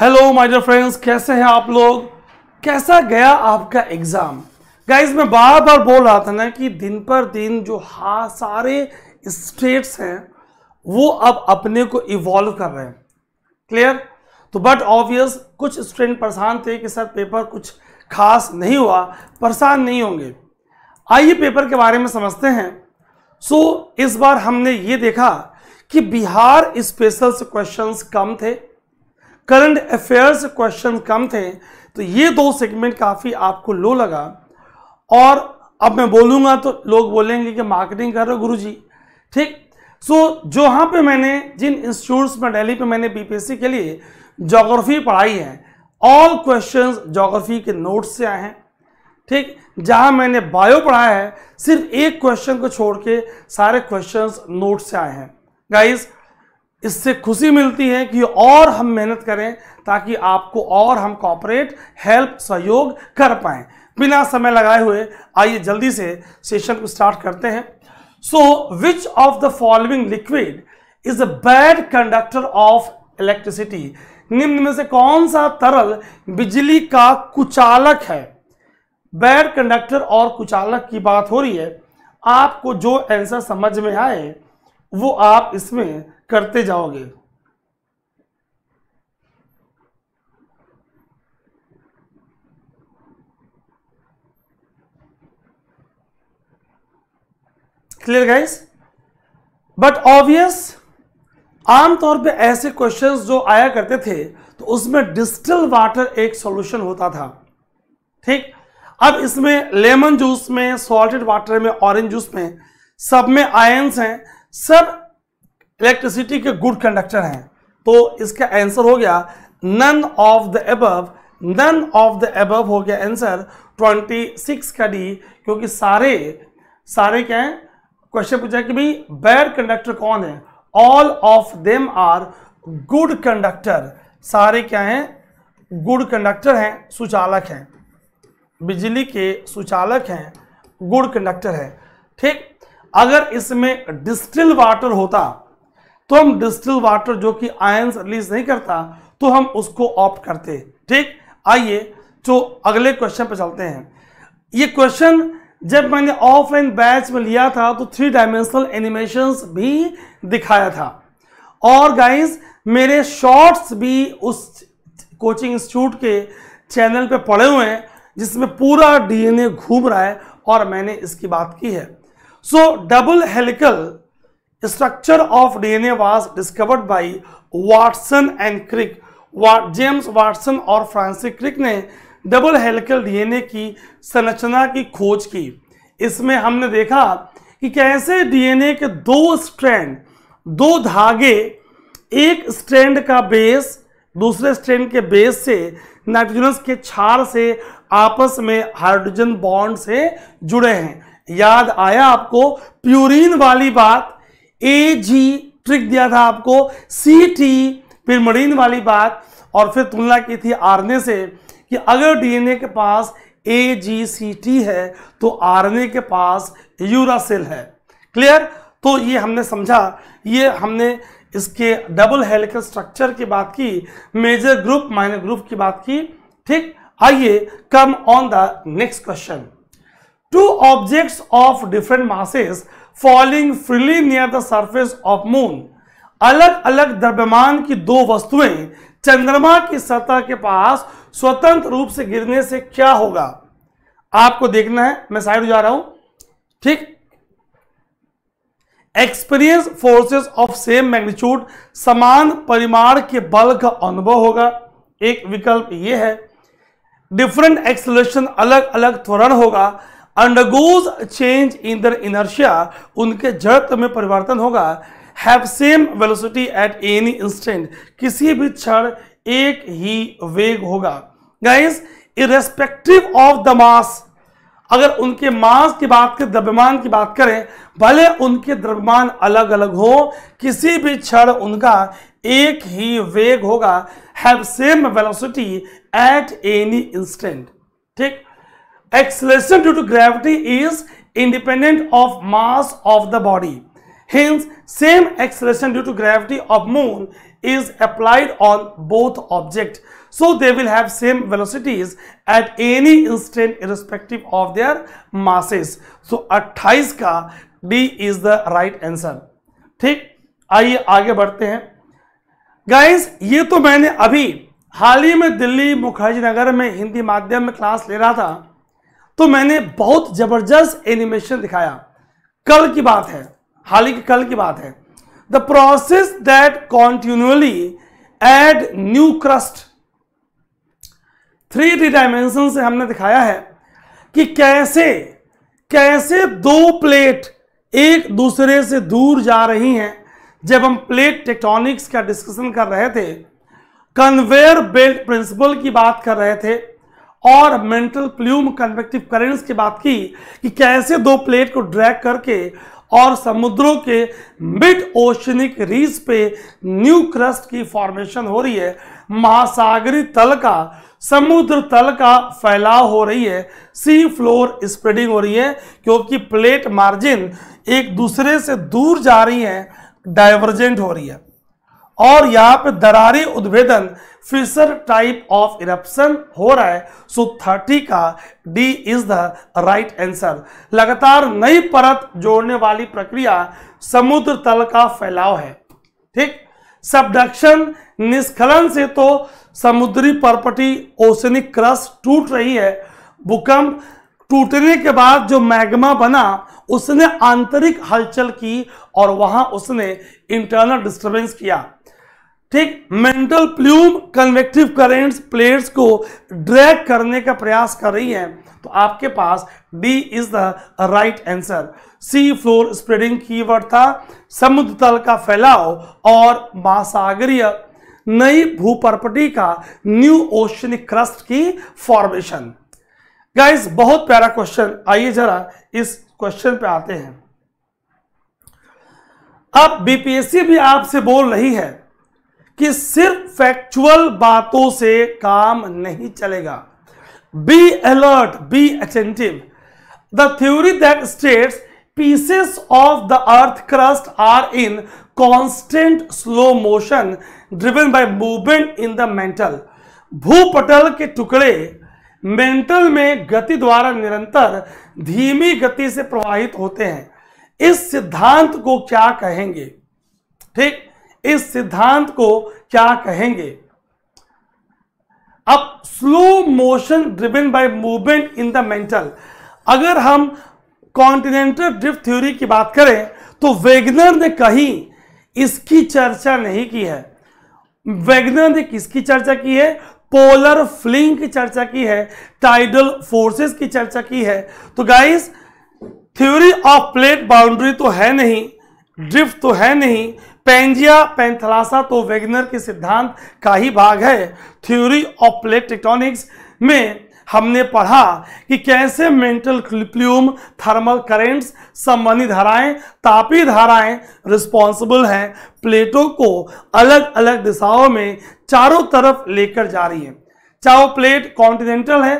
Hello my dear friends कैसे हैं आप लोग कैसा गया आपका एग्ज़ाम गाइस मैं बार बार बोल रहा था ना कि दिन पर दिन जो हा सारे स्टेट्स हैं वो अब अपने को इवॉल्व कर रहे हैं क्लियर तो बट ऑब्वियस कुछ स्टूडेंट परेशान थे कि सर पेपर कुछ खास नहीं हुआ परेशान नहीं होंगे आइए पेपर के बारे में समझते हैं सो so, इस बार हमने ये देखा कि बिहार स्पेशल से क्वेश्चंस कम थे करंट अफेयर्स क्वेश्चन कम थे तो ये दो सेगमेंट काफ़ी आपको लो लगा और अब मैं बोलूँगा तो लोग बोलेंगे कि मार्केटिंग कर रहे हो गुरु जी ठीक सो जो यहाँ पे मैंने जिन इंस्टीट्यूट्स में डेली पे मैंने बीपीएससी के लिए जोग्राफी पढ़ाई है ऑल क्वेश्चन जोग्राफी के नोट्स से आए हैं ठीक जहाँ मैंने बायो पढ़ाया है सिर्फ एक क्वेश्चन को छोड़ के सारे क्वेश्चन नोट्स से आए हैं गाइज इससे खुशी मिलती है कि और हम मेहनत करें ताकि आपको और हम कॉपरेट हेल्प सहयोग कर पाएं बिना समय लगाए हुए आइए जल्दी से सेशन को स्टार्ट करते हैं so which of the following liquid is a bad conductor of electricity निम्न में से कौन सा तरल बिजली का कुचालक है बैड कंडक्टर और कुचालक की बात हो रही है आपको जो आंसर समझ में आए वो आप इसमें करते जाओगे क्लियर गाइस बट ऑब्वियस आमतौर पे ऐसे क्वेश्चंस जो आया करते थे तो उसमें डिस्टल वाटर एक सॉल्यूशन होता था ठीक अब इसमें लेमन जूस में सॉल्टेड वाटर में ऑरेंज जूस में सब में आयंस हैं सब इलेक्ट्रिसिटी के गुड कंडक्टर हैं तो इसका आंसर हो गया none of the above none of the above हो गया आंसर 26 का डी क्योंकि सारे सारे क्या हैं क्वेश्चन पूछा कि भाई बैड कंडक्टर कौन है all of them are good conductor सारे क्या हैं गुड कंडक्टर हैं सुचालक हैं बिजली के सुचालक हैं गुड कंडक्टर हैं ठीक अगर इसमें डिस्टिल वाटर होता तो हम डिस्टिल वाटर जो कि आय रिलीज नहीं करता तो हम उसको ऑप्ट करते ठीक आइए तो अगले क्वेश्चन पर चलते हैं ये क्वेश्चन जब मैंने ऑफलाइन बैच में लिया था तो थ्री डायमेंशनल एनिमेशन भी दिखाया था और गाइस मेरे शॉर्ट्स भी उस कोचिंग इंस्टीट्यूट के चैनल पे पड़े हुए हैं जिसमें पूरा डीएनए घूम रहा है और मैंने इसकी बात की है so double helical structure of DNA was discovered by Watson and Crick James Watson और फ्रांसिस क्रिक ने डबल हेलिकल डीएनए की संरचना की खोज की इसमें हमने देखा कि कैसे डीएनए के दो स्ट्रैंड दो धागे एक स्ट्रैंड का बेस दूसरे स्ट्रैंड के बेस से नाइट्रोजनस के छार से आपस में हाइड्रोजन बॉन्ड से जुड़े हैं याद आया आपको प्यूरिन वाली बात ए जी ट्रिक दिया था आपको सी टी फिर मरीन वाली बात और फिर तुलना की थी आरने से कि अगर डीएनए के पास ए जी सी टी है तो ए के पास यूरासिल है क्लियर तो ये हमने समझा ये हमने इसके डबल हेलिकल स्ट्रक्चर की बात की मेजर ग्रुप माइनर ग्रुप की बात की ठीक आइए come on the next question two objects of different masses falling freely near the surface of moon अलग अलग द्रव्यमान की दो वस्तुएं चंद्रमा की सतह के पास स्वतंत्र रूप से गिरने से क्या होगा आपको देखना है मैं साइड जा रहा हूं ठीक experience forces of same magnitude समान परिमाण के बल का अनुभव होगा एक विकल्प यह है डिफरेंट एक्सलेशन अलग अलग त्वरण होगा undergoes change in their inertia उनके जड़त्व में परिवर्तन होगा have same velocity at any instant किसी भी क्षण एक ही वेग होगा guys irrespective of the mass अगर उनके मास की बात करें द्रव्यमान की बात करें भले उनके द्रव्यमान अलग अलग हो किसी भी क्षण उनका एक ही वेग होगा have same velocity at any instant ठीक acceleration due to gravity is independent of mass of the body hence same acceleration due to gravity of moon is applied on both object so they will have same velocities at any instant irrespective of their masses so 28 का D is the right answer ठीक आइए आगे बढ़ते हैं guys ये तो मैंने अभी हाल ही में दिल्ली मुखर्जी नगर में हिंदी माध्यम में क्लास ले रहा था तो मैंने बहुत ज़बरदस्त एनिमेशन दिखाया कल की बात है हाल ही कल की बात है the process that continually add new crust three D dimension से हमने दिखाया है कि कैसे कैसे दो प्लेट एक दूसरे से दूर जा रही हैं जब हम प्लेट टेक्टोनिक्स का डिस्कशन कर रहे थे कन्वेयर बेल्ट प्रिंसिपल की बात कर रहे थे और मेंटल प्ल्यूम कन्वेक्टिव करेंट्स की बात की कि कैसे दो प्लेट को ड्रैग करके और समुद्रों के मिड ओशनिक रीज पे न्यू क्रस्ट की फॉर्मेशन हो रही है महासागरी तल का समुद्र तल का फैलाव हो रही है सी फ्लोर स्प्रेडिंग हो रही है क्योंकि प्लेट मार्जिन एक दूसरे से दूर जा रही है डाइवर्जेंट हो रही है और यहाँ पे दरारी उद्भेदन फिशर टाइप ऑफ इरप्शन हो रहा है सो थर्टी का D is the right answer लगातार नई परत जोड़ने वाली प्रक्रिया समुद्र तल का फैलाव है ठीक सबडक्शन निष्खलन से तो समुद्री परपटी ओसेनिक क्रस टूट रही है भूकंप टूटने के बाद जो मैग्मा बना उसने आंतरिक हलचल की और वहां उसने इंटरनल डिस्टरबेंस किया ठीक mantle plume convective currents plates को ड्रैग करने का प्रयास कर रही है तो आपके पास D is the right answer sea floor spreading keyword था समुद्र तल का फैलाव और महासागरीय नई भूपर्पटी का न्यू ओशनिक क्रस्ट की फॉर्मेशन गाइस बहुत प्यारा क्वेश्चन आइए जरा इस क्वेश्चन पे आते हैं अब बीपीएससी भी आपसे बोल रही है कि सिर्फ फैक्चुअल बातों से काम नहीं चलेगा be alert be attentive the theory that states pieces of the earth crust are in constant slow motion driven by movement in the mantle भूपटल के टुकड़े मेंटल में गति द्वारा निरंतर धीमी गति से प्रवाहित होते हैं इस सिद्धांत को क्या कहेंगे ठीक इस सिद्धांत को क्या कहेंगे अब slow motion driven by movement in the mantle अगर हम कॉन्टिनेंटल ड्रिफ्ट थ्योरी की बात करें तो वेगनर ने कहीं इसकी चर्चा नहीं की है वेगनर ने किसकी चर्चा की है पोलर फ्लिंग की चर्चा की है टाइडल फोर्सेस की चर्चा की है तो guys theory of plate boundary तो है नहीं ड्रिफ्ट तो है नहीं पेंजिया पेंथलासा तो वेगनर के सिद्धांत का ही भाग है थ्योरी ऑफ प्लेट टेक्टोनिक्स में हमने पढ़ा कि कैसे मेंटल क्लिप्लियम थर्मल करेंट्स संबंधी धाराएं तापी धाराएं रिस्पॉन्सिबल हैं प्लेटों को अलग अलग दिशाओं में चारों तरफ लेकर जा रही है चाहे वो प्लेट कॉन्टिनेंटल है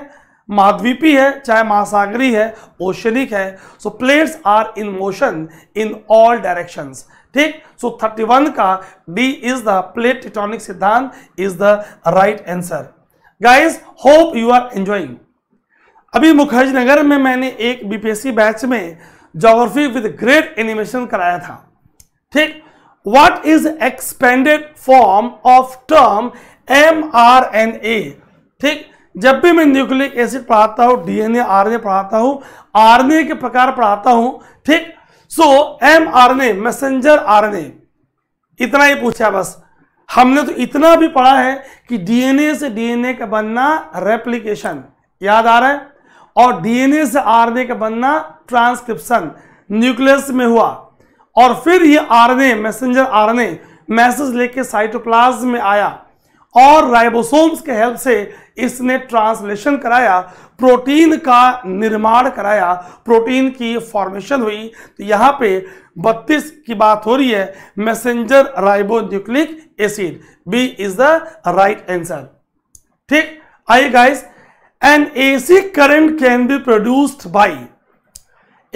महाद्वीपी है चाहे महासागरी है ओशनिक है so plates are in motion in all directions ठीक सो थर्टी वन का B is the plate tectonic सिद्धांत is the right answer guys hope you are enjoying अभी मुखर्जी नगर में मैंने एक बीपीएससी बैच में जोग्राफी विद ग्रेट एनिमेशन कराया था ठीक what is expanded form of term M R N A ठीक जब भी मैं न्यूक्लिक एसिड पढ़ाता हूँ डीएनए आरएनए पढ़ाता हूँ आरएनए के प्रकार पढ़ाता हूँ ठीक सो एम मैसेजर आर ने इतना ही पूछा बस हमने तो इतना भी पढ़ा है कि डीएनए से डीएनए का बनना रेप्लीकेशन याद आ रहा है और डीएनए से आरएनए का बनना ट्रांसक्रिप्शन न्यूक्लियस में हुआ और फिर ये आरएनए मैसेंजर आरएनए मैसेज लेके साइटोप्लाज्म में आया और राइबोसोम्स के हेल्प से इसने ट्रांसलेशन कराया प्रोटीन का निर्माण कराया प्रोटीन की फॉर्मेशन हुई तो यहाँ पे 32 की बात हो रही है messenger ribonucleic acid B is the right answer ठीक I guys an AC current can be produced by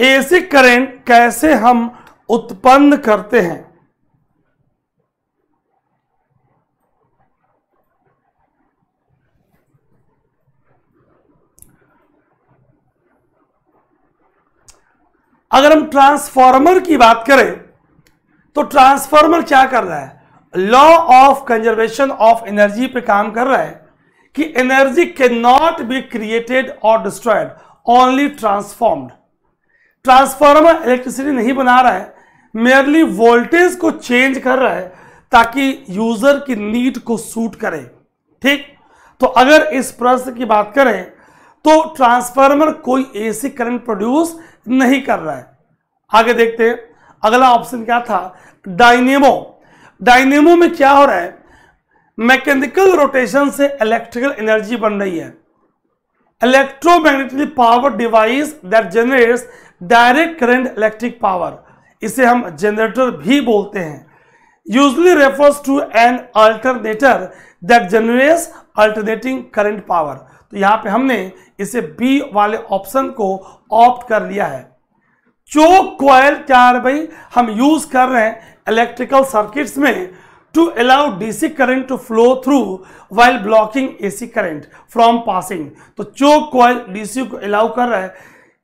AC current कैसे हम उत्पन्न करते हैं अगर हम ट्रांसफॉर्मर की बात करें तो ट्रांसफॉर्मर क्या कर रहा है law of conservation of energy पे काम कर रहा है कि energy can not be created और destroyed only transformed transformer electricity नहीं बना रहा है मेयरली वोल्टेज को चेंज कर रहा है ताकि यूजर की नीड को सूट करे ठीक तो अगर इस प्रश्न की बात करें तो ट्रांसफार्मर कोई एसी करंट प्रोड्यूस नहीं कर रहा है आगे देखते हैं अगला ऑप्शन क्या था डायनेमो डायनेमो में क्या हो रहा है मैकेनिकल रोटेशन से इलेक्ट्रिकल एनर्जी बन रही है electromagnetic power device that generates direct current electric power इसे हम जनरेटर भी बोलते हैं usually refers to an alternator that generates alternating current power तो यहां पे हमने इसे बी वाले ऑप्शन को ऑप्ट कर लिया है जो क्वाइल क्या है भाई हम यूज कर रहे हैं इलेक्ट्रिकल सर्किट्स में to allow DC current to flow through while blocking AC current from passing तो जो क्वाइल डीसी को अलाउ कर रहा है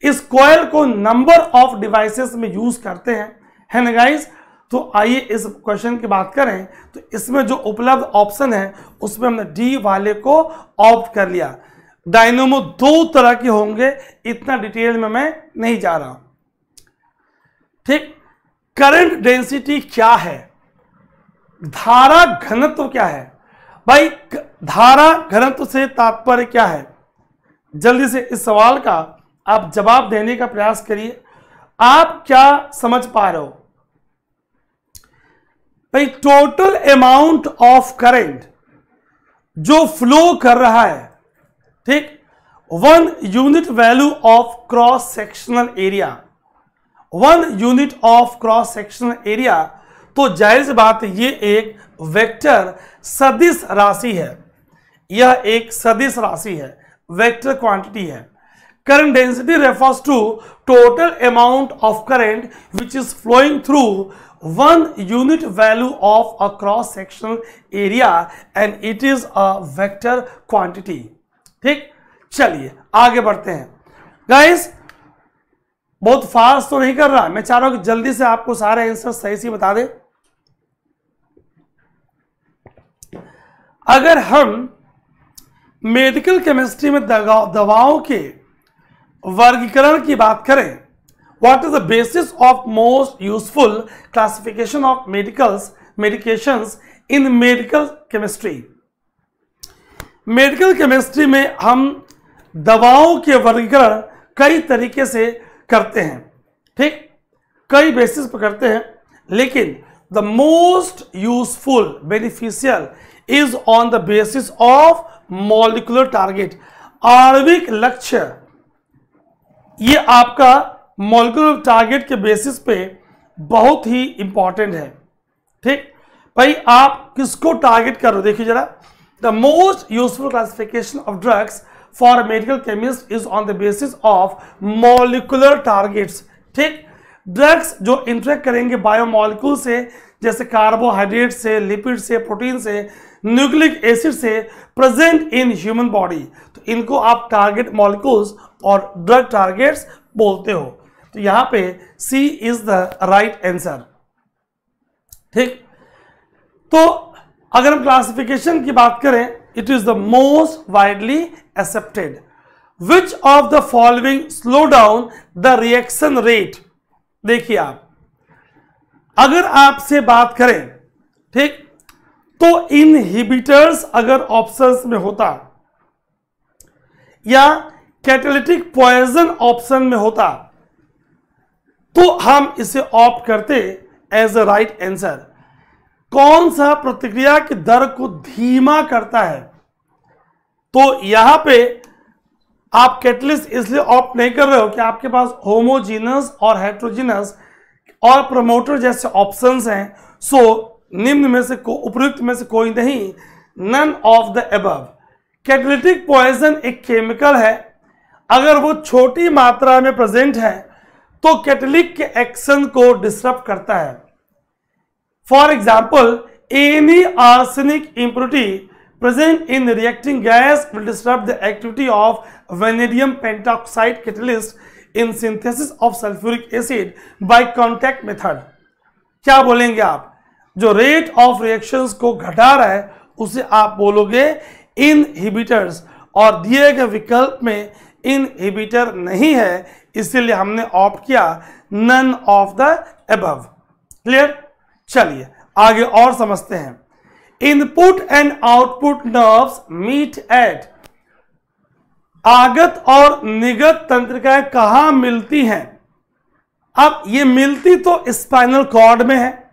इस क्वाइल को नंबर ऑफ डिवाइसेस में यूज करते हैं है ना गाइस तो आइए इस क्वेश्चन की बात करें तो इसमें जो उपलब्ध ऑप्शन है उसमें हमने डी वाले को ऑप्ट कर लिया डायनोमो दो तरह के होंगे इतना डिटेल में मैं नहीं जा रहा हूं ठीक करंट डेंसिटी क्या है धारा घनत्व क्या है भाई धारा घनत्व से तात्पर्य क्या है जल्दी से इस सवाल का आप जवाब देने का प्रयास करिए आप क्या समझ पा रहे हो भाई टोटल अमाउंट ऑफ करंट जो फ्लो कर रहा है ठीक one unit value of cross sectional area one unit of cross sectional area तो जाहिर सी बात ये एक वेक्टर सदिश राशि है यह एक सदिश राशि है वेक्टर क्वांटिटी है current density refers to total amount of current which is flowing through one unit value of a cross sectional area and it is a vector quantity ठीक चलिए आगे बढ़ते हैं गाइस बहुत फास्ट तो नहीं कर रहा मैं चाह रहा हूं कि जल्दी से आपको सारे आंसर सही से बता दे अगर हम मेडिकल केमिस्ट्री में दवाओं के वर्गीकरण की बात करें what is the basis of most useful classification of medicals medications in medical chemistry medical chemistry में हम दवाओं के वर्गीकरण कई तरीके से करते हैं ठीक कई बेसिस पर करते हैं लेकिन the most useful beneficial is on the basis of molecular target आणविक लक्ष्य ये आपका मॉलिकुलर टारगेट के बेसिस पे बहुत ही इंपॉर्टेंट है ठीक भाई आप किसको टारगेट कर रहे हो देखिए जरा The most useful classification of drugs for a medical chemist is on the basis of molecular targets. ठीक ड्रग्स जो इंटरेक्ट करेंगे बायोमोलिक्यूल से जैसे कार्बोहाइड्रेट से लिपिड से प्रोटीन से न्यूक्लिक एसिड से प्रेजेंट इन ह्यूमन बॉडी तो इनको आप टारगेट मॉलिक्यूल्स और ड्रग टारगेट्स बोलते हो तो यहां पे C is the right answer ठीक तो अगर हम क्लासिफिकेशन की बात करें it is the most widely accepted which of the following slow down the reaction rate देखिए आप अगर आपसे बात करें ठीक तो इनहिबिटर्स अगर ऑप्शंस में होता या कैटेलिटिक पॉइजन ऑप्शन में होता तो हम इसे ऑप्ट करते एज अ राइट आंसर कौन सा प्रतिक्रिया की दर को धीमा करता है तो यहां पे आप कैटलिस्ट इसलिए ऑप्ट नहीं कर रहे हो कि आपके पास होमोजीनस और हाइड्रोजीनस और प्रमोटर जैसे ऑप्शंस हैं सो निम्न में से को उपयुक्त में से कोई नहीं none of the above catalytic poison एक केमिकल है अगर वो छोटी मात्रा में प्रेजेंट है तो कैटलिक के एक्शन को डिस्टर्ब करता है for example any arsenic impurity present in reacting gas will disturb the activity of vanadium pentoxide catalyst in synthesis of sulphuric acid by contact method क्या बोलेंगे आप जो रेट ऑफ रिएक्शन को घटा रहा है उसे आप बोलोगे इनहिबिटर्स और दिए गए विकल्प में इनहिबिटर नहीं है इसीलिए हमने ऑप्ट किया none of the above clear चलिए आगे और समझते हैं input and output nerves meet at आगत और निगत तंत्रिकाएं कहा मिलती हैं अब ये मिलती तो स्पाइनल कॉर्ड में है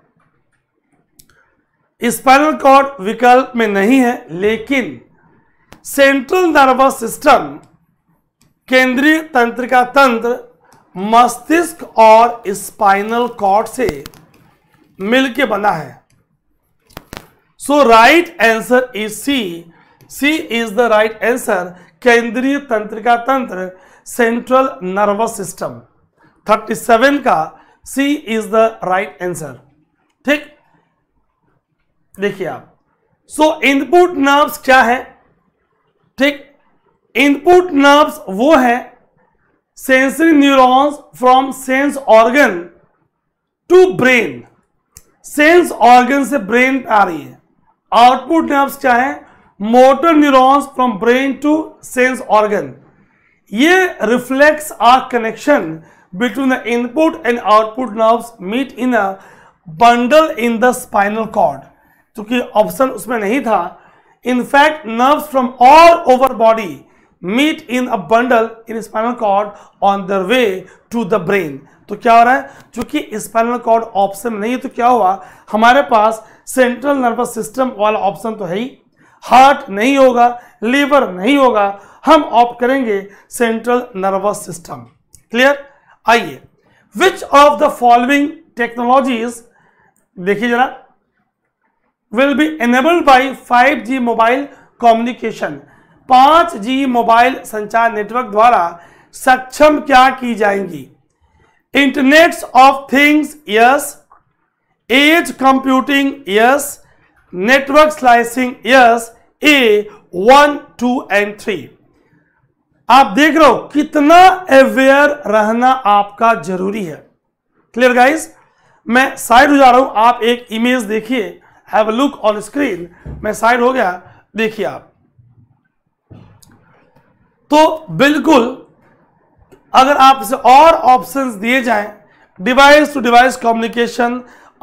स्पाइनल कॉर्ड विकल्प में नहीं है लेकिन सेंट्रल नर्वस सिस्टम केंद्रीय तंत्रिका तंत्र मस्तिष्क और स्पाइनल कॉर्ड से मिलके बना है so right answer is C C is the right answer केंद्रीय तंत्रिका तंत्र सेंट्रल नर्वस सिस्टम 37 का C is the right answer ठीक देखिए आप सो इनपुट नर्व्स क्या है ठीक इनपुट नर्व्स वो है sensory neurons from sense organ to brain sense organ से ब्रेन पे आ रही है आउटपुट नर्व्स क्या है motor neurons from brain to sense organ ये reflex are connection between the input and output nerves meet in a bundle in the spinal cord क्योंकि option उसमें नहीं था in fact nerves from all over body meet in a bundle in spinal cord on the way to the brain तो क्या हो रहा है चूंकि स्पाइनल कॉर्ड ऑप्शन नहीं है तो क्या हुआ हमारे पास सेंट्रल नर्वस सिस्टम वाला ऑप्शन तो है ही हार्ट नहीं होगा लीवर नहीं होगा हम ऑप्ट करेंगे सेंट्रल नर्वस सिस्टम क्लियर आइए which of the following technologies देखिए जरा will be enabled by 5G mobile communication पांच जी मोबाइल संचार नेटवर्क द्वारा सक्षम क्या की जाएंगी internet of things yes edge computing yes network slicing yes A one two and three आप देख रहे हो कितना अवेयर रहना आपका जरूरी है क्लियर गाइस मैं साइड हो जा रहा हूं आप एक इमेज देखिए have a look on screen मैं साइड हो गया देखिए आप तो बिल्कुल अगर आप इसे और ऑप्शंस दिए जाएं device to device communication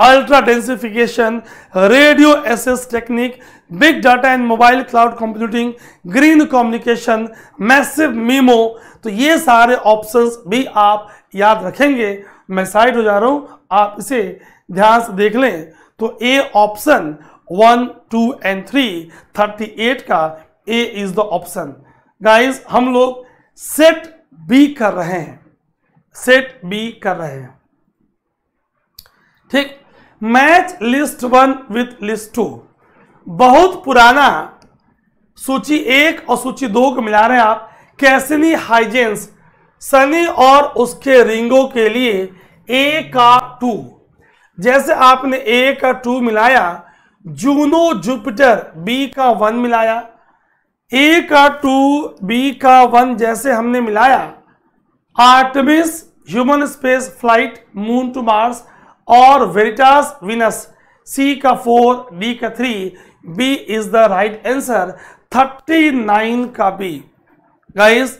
ultra densification radio access technique big data and mobile cloud computing green communication massive MIMO तो ये सारे ऑप्शंस भी आप याद रखेंगे मैं साइड हो जा रहा हूँ आप इसे ध्यान से देख लें तो A option one two and three thirty eight का A is the option guys हम लोग सेट बी कर रहे हैं सेट बी कर रहे हैं ठीक match list one with list two बहुत पुराना सूची एक और सूची दो को मिला रहे हैं आप कैसनी हाइजेंस सनी और उसके रिंगों के लिए ए का टू जैसे आपने ए का टू मिलाया जूनो जुपिटर बी का वन मिलाया ए का टू बी का वन जैसे हमने मिलाया Artemis human space flight moon to Mars और वेरिटास विनस सी का फोर डी का three B is the right answer thirty nine का बी गाइस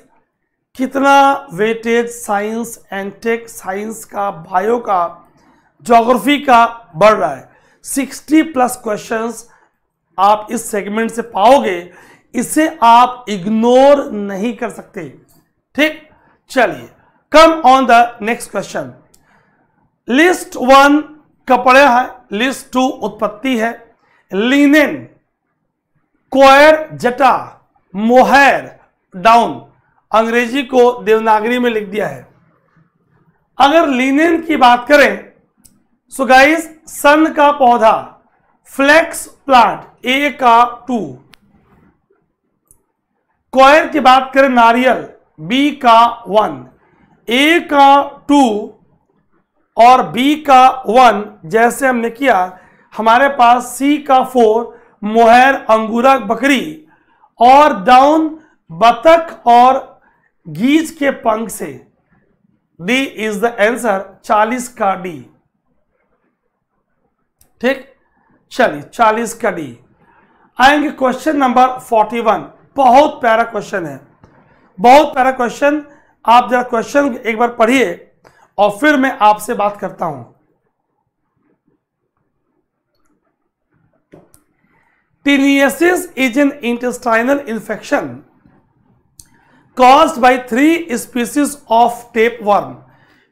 कितना weightage science and tech science का बायो का जोग्राफी का बढ़ रहा है सिक्सटी प्लस क्वेश्चंस आप इस सेगमेंट से पाओगे इसे आप इग्नोर नहीं कर सकते ठीक चलिए come on the next question list one कपड़े है लिस्ट टू उत्पत्ति है लिनेन क्वायर जटा मोहर डाउन अंग्रेजी को देवनागरी में लिख दिया है अगर लिनेन की बात करें सुगाइस सन का पौधा फ्लेक्स प्लांट ए का टू कॉयर की बात करें नारियल बी का वन ए का टू और बी का वन जैसे हमने किया हमारे पास सी का फोर मोहर अंगूरा बकरी और डाउन बतख और गीज के पंख से डी इज द आंसर चालीस का डी ठीक चलिए चालीस का डी आएंगे क्वेश्चन नंबर फोर्टी वन बहुत प्यारा क्वेश्चन है बहुत प्यारा क्वेश्चन आप जरा क्वेश्चन एक बार पढ़िए और फिर मैं आपसे बात करता हूं taeniasis is an intestinal infection cause by three species of tape worm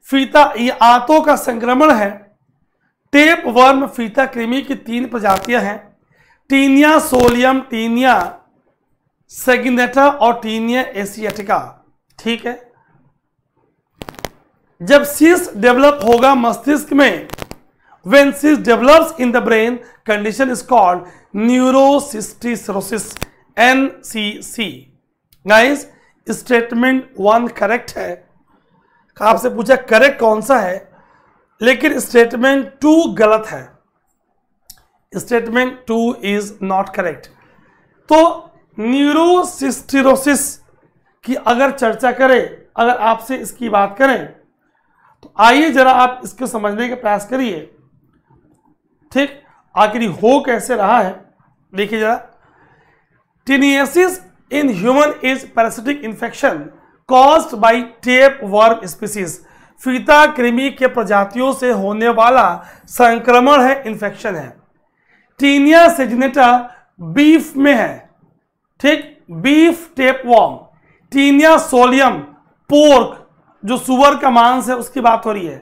फीता ये आंतों का संक्रमण है टेप वर्म फीता कृमि की तीन प्रजातियां हैं टीनिया सोलियम टीनिया सेगिनेटा और टीनिया एसियाटिका ठीक है जब सीस डेवलप होगा मस्तिष्क में when develop in the brain condition is called is N C C guys statement one correct है आपसे पूछा करेक्ट कौन सा है लेकिन स्टेटमेंट टू गलत है statement two is not correct तो न्यूरोसिस्टिरोसिस की अगर चर्चा करें अगर आपसे इसकी बात करें तो आइए जरा आप इसको समझने का प्रयास करिए ठीक आखिर हो कैसे रहा है देखिए जरा taeniasis in human is parasitic infection caused by tape worm species फीता कृमि के प्रजातियों से होने वाला संक्रमण है इन्फेक्शन है टीनिया सेजनेटा बीफ में है ठीक beef tapeworm taenia solium pork जो सुअर का मांस है उसकी बात हो रही है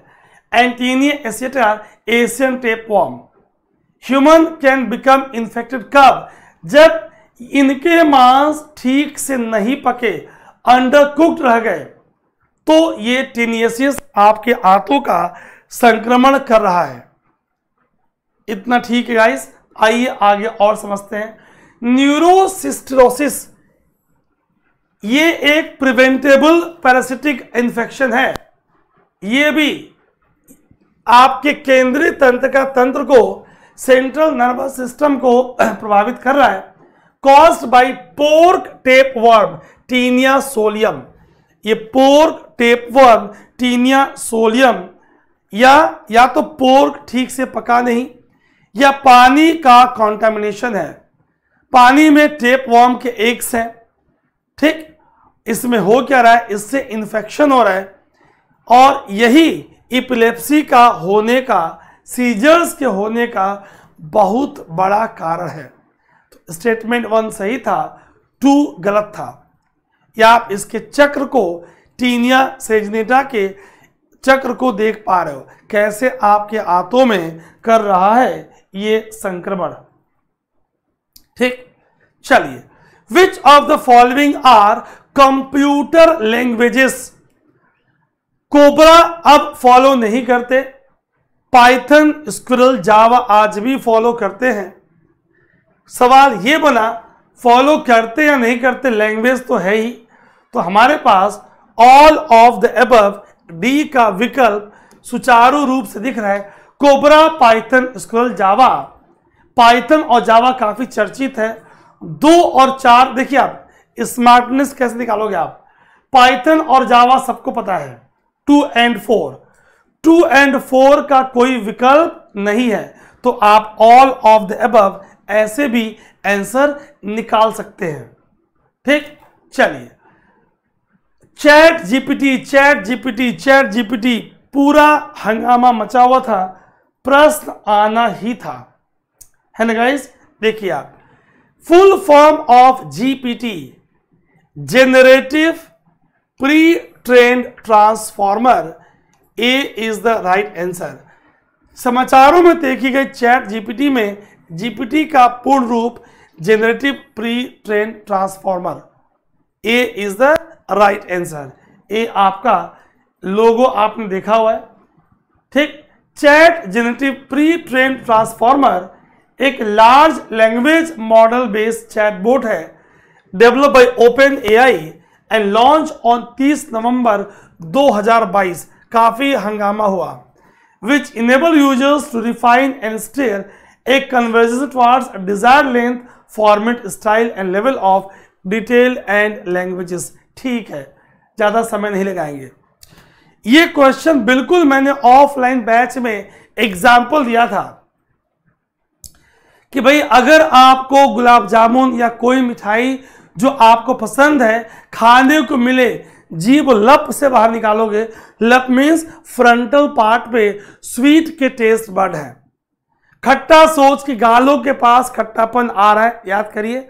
and taenia asiatica Asian tapeworm human can become infected कब जब इनके मांस ठीक से नहीं पके अंडर कुक्ड रह गए तो ये टीनियसिस आपके आंतों का संक्रमण कर रहा है इतना ठीक है गाइस आइए आगे और समझते हैं न्यूरोसिस्टरोसिस ये एक प्रिवेंटेबल पैरासिटिक इन्फेक्शन है ये भी आपके केंद्रीय तंत्र का तंत्र को सेंट्रल नर्वस सिस्टम को प्रभावित कर रहा है caused by pork tape worm taenia solium ये pork tape worm taenia solium या या तो पोर्क ठीक से पका नहीं या पानी का कॉन्टामिनेशन है पानी में टेप वॉर्म के एक हैं ठीक इसमें हो क्या रहा है इससे इन्फेक्शन हो रहा है और यही इपलेप्सी का होने का सीजर्स के होने का बहुत बड़ा कारण है तो स्टेटमेंट वन सही था टू गलत था या आप इसके चक्र को टीनिया सेजनेटा के चक्र को देख पा रहे हो कैसे आपके आंतों में कर रहा है ये संक्रमण ठीक चलिए which of the following are computer languages Cobra अब फॉलो नहीं करते पाइथन स्क्रल जावा आज भी फॉलो करते हैं सवाल यह बना फॉलो करते या नहीं करते लैंग्वेज तो है ही तो हमारे पास all of the above D का विकल्प सुचारू रूप से दिख रहा है Cobra Python SQL Java Python और जावा काफ़ी चर्चित है दो और चार देखिए आप स्मार्टनेस कैसे निकालोगे आप पाइथन और जावा सबको पता है two and four two and four का कोई विकल्प नहीं है तो आप ऑल ऑफ द एबव ऐसे भी आंसर निकाल सकते हैं ठीक चलिए chat GPT chat GPT chat GPT पूरा हंगामा मचा हुआ था प्रश्न आना ही था हेलो गाइस देखिए आप full form of GPT generative pre train transformer A is the right answer समाचारों में देखी गई चैट जीपीटी में जीपीटी का पूर्ण रूप generative pre train transformer A is the right answer A आपका लोगो आपने देखा हुआ है ठीक chat generative pre train transformer एक large language model based chatbot है develop by open AI and launch on 30 November 2022 काफी हंगामा हुआ which enable users to refine and steer a conversion towards desire length format style and level of detail and languages ठीक है ज़्यादा समय नहीं लगाएंगे ये क्वेश्चन बिल्कुल मैंने ऑफलाइन बैच में एग्जाम्पल दिया था कि भाई अगर आपको गुलाब जामुन या कोई मिठाई जो आपको पसंद है खाने को मिले जीव लप से बाहर निकालोगे लप मीन्स फ्रंटल पार्ट पे स्वीट के टेस्ट बड है खट्टा सोच के गालों के पास खट्टापन आ रहा है याद करिए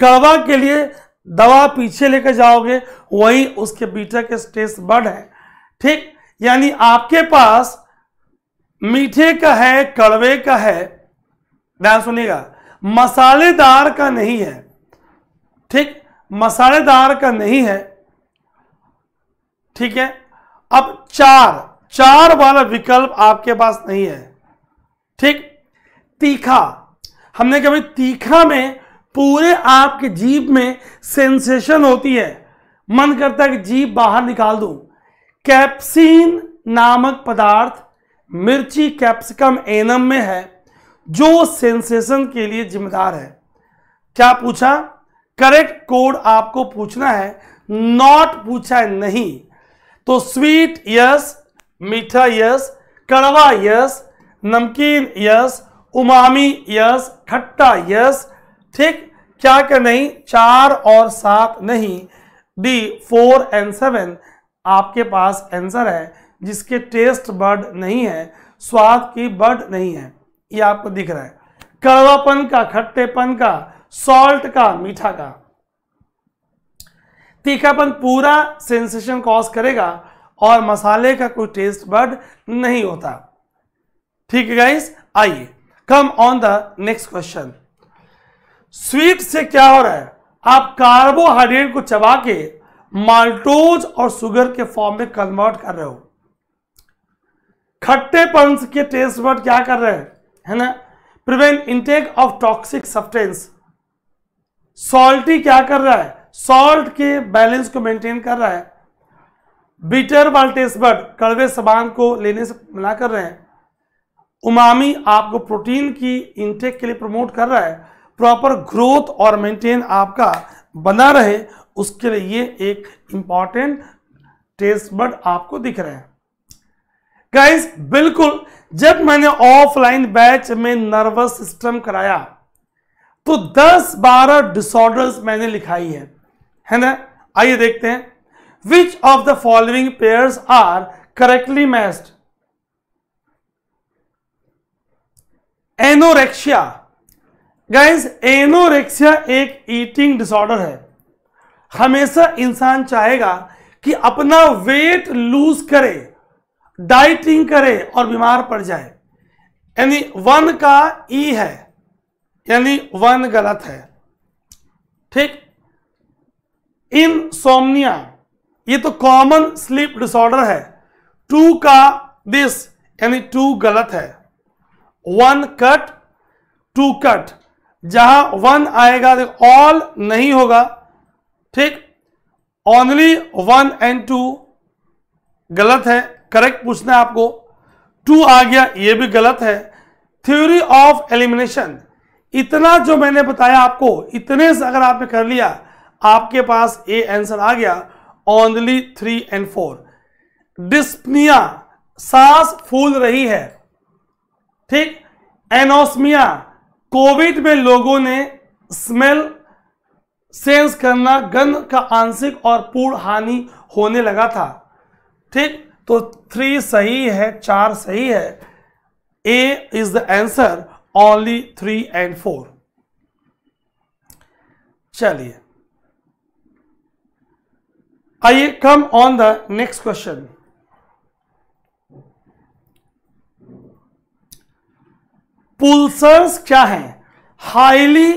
कड़वा के लिए दवा पीछे लेकर जाओगे वही उसके बीटा के टेस्ट बड है ठीक यानी आपके पास मीठे का है कड़वे का है ध्यान सुनिएगा मसालेदार का नहीं है ठीक मसालेदार का नहीं है ठीक है अब चार चार वाला विकल्प आपके पास नहीं है ठीक तीखा हमने भाई तीखा में पूरे आपके जीप में सेंसेशन होती है मन करता है कि जीप बाहर निकाल दूं कैप्सिन नामक पदार्थ मिर्ची कैप्सिकम एनम में है जो सेंसेशन के लिए जिम्मेदार है क्या पूछा करेक्ट कोड आपको पूछना है नॉट पूछा है नहीं तो स्वीट यस मीठा यस कड़वा यस नमकीन यस उमामी यस खट्टा यस ठीक क्या क्या नहीं चार और सात नहीं डी फोर एंड सेवन आपके पास आंसर है जिसके टेस्ट बर्ड नहीं है स्वाद की बर्ड नहीं है ये आपको दिख रहा है कड़वापन का खट्टेपन का सॉल्ट का मीठा का तीखापन पूरा सेंसेशन कॉज करेगा और मसाले का कोई टेस्ट बर्ड नहीं होता ठीक है गाइस आइए come on the next question sweet से क्या हो रहा है आप कार्बोहाइड्रेट को चबा के माल्टोज और शुगर के फॉर्म में कन्वर्ट कर रहे हो खट्टेपन के टेस्ट बर्ड क्या कर रहे हैं है ना prevent intake of toxic substance salty क्या कर रहा है सॉल्ट के बैलेंस को मेंटेन कर रहा है बिटर वाल्टेस बट कड़वे सामान को लेने से मना कर रहे हैं उमामी आपको प्रोटीन की इंटेक के लिए प्रमोट कर रहा है प्रॉपर ग्रोथ और मेंटेन आपका बना रहे उसके लिए ये एक इंपॉर्टेंट टेस्ट बर्ड आपको दिख रहे हैं गाइस बिल्कुल जब मैंने ऑफलाइन बैच में नर्वस सिस्टम कराया तो 10-12 डिसऑर्डर्स मैंने लिखाई है है ना आइए देखते हैं which of the following pairs are correctly matched anorexia guys anorexia एक ईटिंग डिसऑर्डर है हमेशा इंसान चाहेगा कि अपना वेट लूज करे डाइटिंग करे और बीमार पड़ जाए यानी वन का ई है यानी वन गलत है ठीक इन सोमनिया ये तो कॉमन स्लीप डिसऑर्डर है टू का दिस यानी टू गलत है वन कट टू कट जहां वन आएगा ऑल नहीं होगा ठीक ओनली वन एंड टू गलत है करेक्ट पूछना है आपको टू आ गया ये भी गलत है थ्योरी ऑफ एलिमिनेशन इतना जो मैंने बताया आपको इतने से अगर आपने कर लिया आपके पास ए आंसर आ गया only three and four dyspnoea सांस फूल रही है ठीक एनोस्मिया कोविड में लोगों ने स्मेल सेंस करना गंध का आंशिक और पूर्ण हानि होने लगा था ठीक तो थ्री सही है चार सही है A is the answer only three and four चलिए आइए come on the next question pulsars क्या हैं हाईली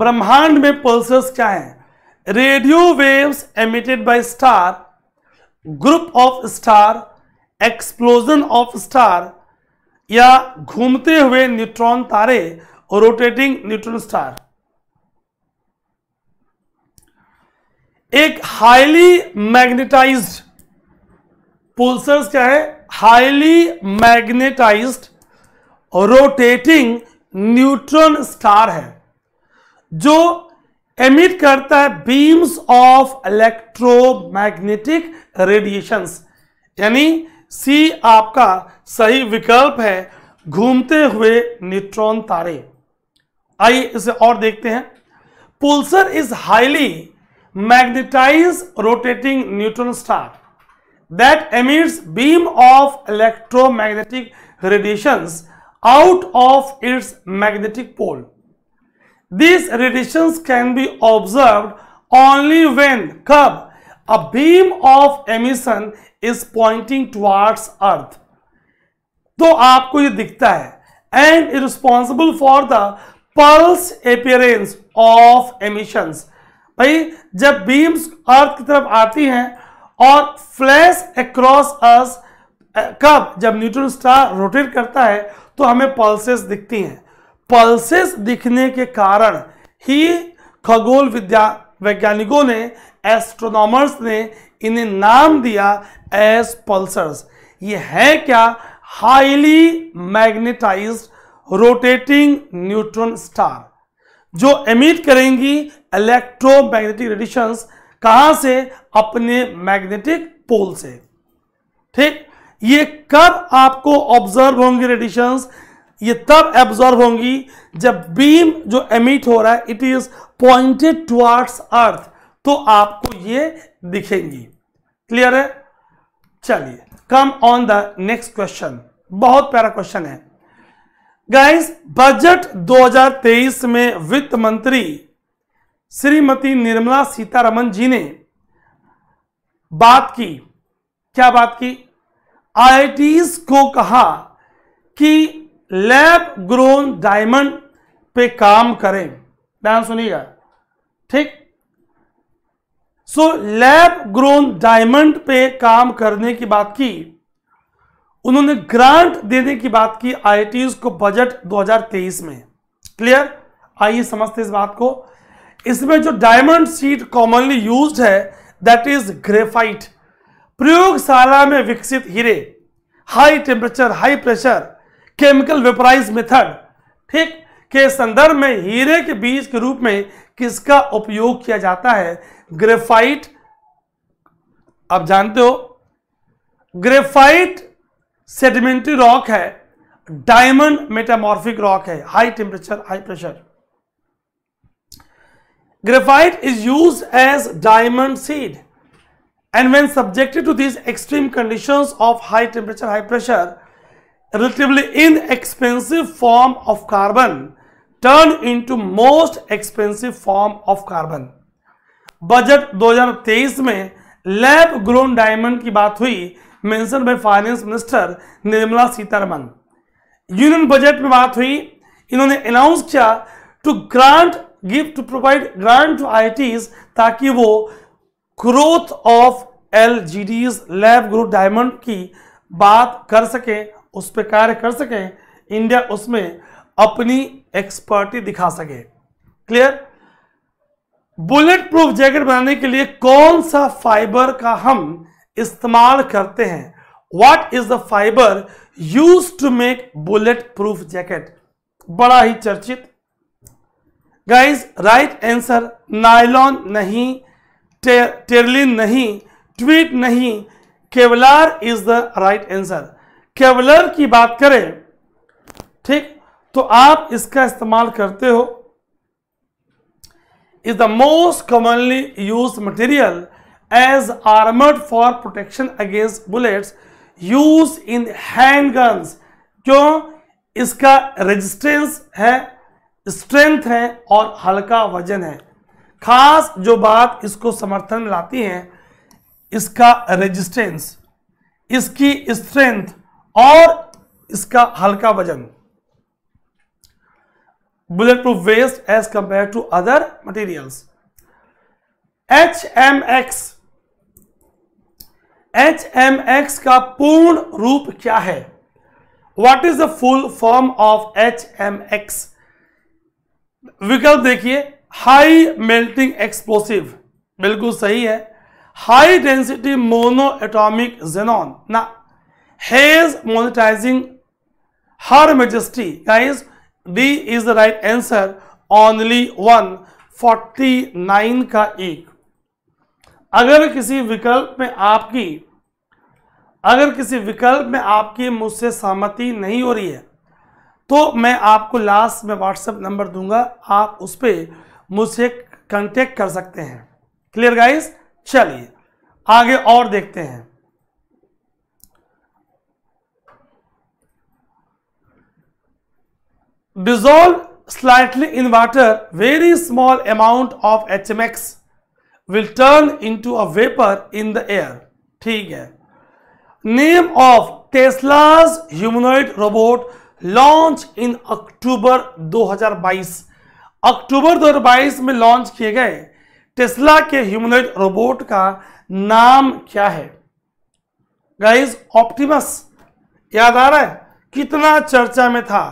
ब्रह्मांड में पुल्सर्स क्या हैं radio waves emitted by star group of star explosion of star या घूमते हुए न्यूट्रॉन तारे रोटेटिंग न्यूट्रॉन स्टार एक हाईली मैग्नेटाइज्ड पोल्सर्स क्या है highly magnetised rotating neutron star है जो एमिट करता है बीम्स ऑफ इलेक्ट्रोमैग्नेटिक रेडिएशंस यानी सी आपका सही विकल्प है घूमते हुए न्यूट्रॉन तारे आइए इसे और देखते हैं pulsar is highly magnetize rotating neutron star emits beam of electromagnetic radiations out of its magnetic pole this radiations can be observe only when कब a beam of emission is pointing towards earth तो आपको ये दिखता है and is responsible for the pulse appearance of emissions भाई जब beams अर्थ की तरफ आती हैं और फ्लैश अक्रॉस अस कब जब न्यूट्रॉन स्टार रोटेट करता है तो हमें पल्सेस दिखती हैं पल्सेस दिखने के कारण ही खगोल विद्या वैज्ञानिकों ने एस्ट्रोनॉमर्स ने इन्हें नाम दिया एस पल्सर्स ये है क्या highly magnetize rotating neutron star जो एमिट करेंगी इलेक्ट्रोमैग्नेटिक रेडिशंस कहां से अपने मैग्नेटिक पोल से ठीक ये कब आपको ऑब्जर्व होंगे रेडिशंस ये तब एब्जॉर्व होंगी जब बीम जो एमिट हो रहा है it is pointed towards earth तो आपको ये दिखेंगी क्लियर है चलिए come on the next question बहुत प्यारा क्वेश्चन है गाइस बजट 2023 में वित्त मंत्री श्रीमती निर्मला सीतारमन जी ने बात की क्या बात की आईआईटीज को कहा कि लैब ग्रोन डायमंड पे काम करें ध्यान सुनिएगा ठीक सो लैब ग्रोन डायमंड पे काम करने की बात की उन्होंने ग्रांट देने की बात की आई को बजट 2023 में क्लियर आइए समझते इस बात को इसमें जो डायमंड सीट कॉमनली यूज्ड है दैट इज ग्रेफाइट प्रयोगशाला में विकसित हीरे high temperature high pressure chemical vaporize method ठीक के संदर्भ में हीरे के बीज के रूप में किसका उपयोग किया जाता है ग्रेफाइट आप जानते हो ग्रेफाइट सेडिमेंट्री रॉक है डायमंड मेटामॉर्फिक रॉक है high temperature high pressure graphite is use as diamond seed and when subjected to this extreme conditions of high temperature high pressure relatively inexpensive form of carbon turned into most expensive form of carbon budget 2023 में lab grown diamond की बात हुई mention by finance minister Nirmala Sitharaman union budget में बात हुई इन्होंने announce किया to grant gift to provide grant to I ताकि वो growth of L lab growth diamond की बात कर सके उस पर कार्य कर सकें इंडिया उसमें अपनी एक्सपर्टी दिखा सके क्लियर बुलेट प्रूफ जैकेट बनाने के लिए कौन सा फाइबर का हम इस्तेमाल करते हैं what is the fibre use to make bulletproof jacket बड़ा ही चर्चित गाइज राइट आंसर नायलॉन नहीं टेरलिन नहीं ट्वीट नहीं Kevlar is the right answer Kevlar की बात करें ठीक तो आप इसका इस्तेमाल करते हो is the most commonly use material as armoured for protection against bullets use in handguns क्यों इसका रेजिस्टेंस है स्ट्रेंथ है और हल्का वजन है खास जो बात इसको समर्थन लाती है इसका रेजिस्टेंस इसकी स्ट्रेंथ और इसका हल्का वजन bulletproof vest as compare to other materials H M X H M X का पूर्ण रूप क्या है what is the full form of H M X विकल्प देखिए हाई मेल्टिंग एक्सप्लोसिव बिल्कुल सही है high density monoatomic xenon ना Hayes monetizing her majesty. Guys, D is the right answer. Only one forty nine का एक अगर किसी विकल्प में आपकी अगर किसी विकल्प में आपकी मुझसे सहमति नहीं हो रही है तो मैं आपको लास्ट में व्हाट्सएप नंबर दूंगा आप उस पर मुझसे कांटेक्ट कर सकते हैं क्लियर गाइस चलिए आगे और देखते हैं dissolve slightly in water very small amount of HMX will turn into a vapor in the air. ठीक है Name of Tesla's humanoid robot launch in October 2022 अक्टूबर 2022 में लॉन्च किए गए टेस्ला के ह्यूमनॉइड रोबोट का नाम क्या है गाइस ऑप्टिमस याद आ रहा है कितना चर्चा में था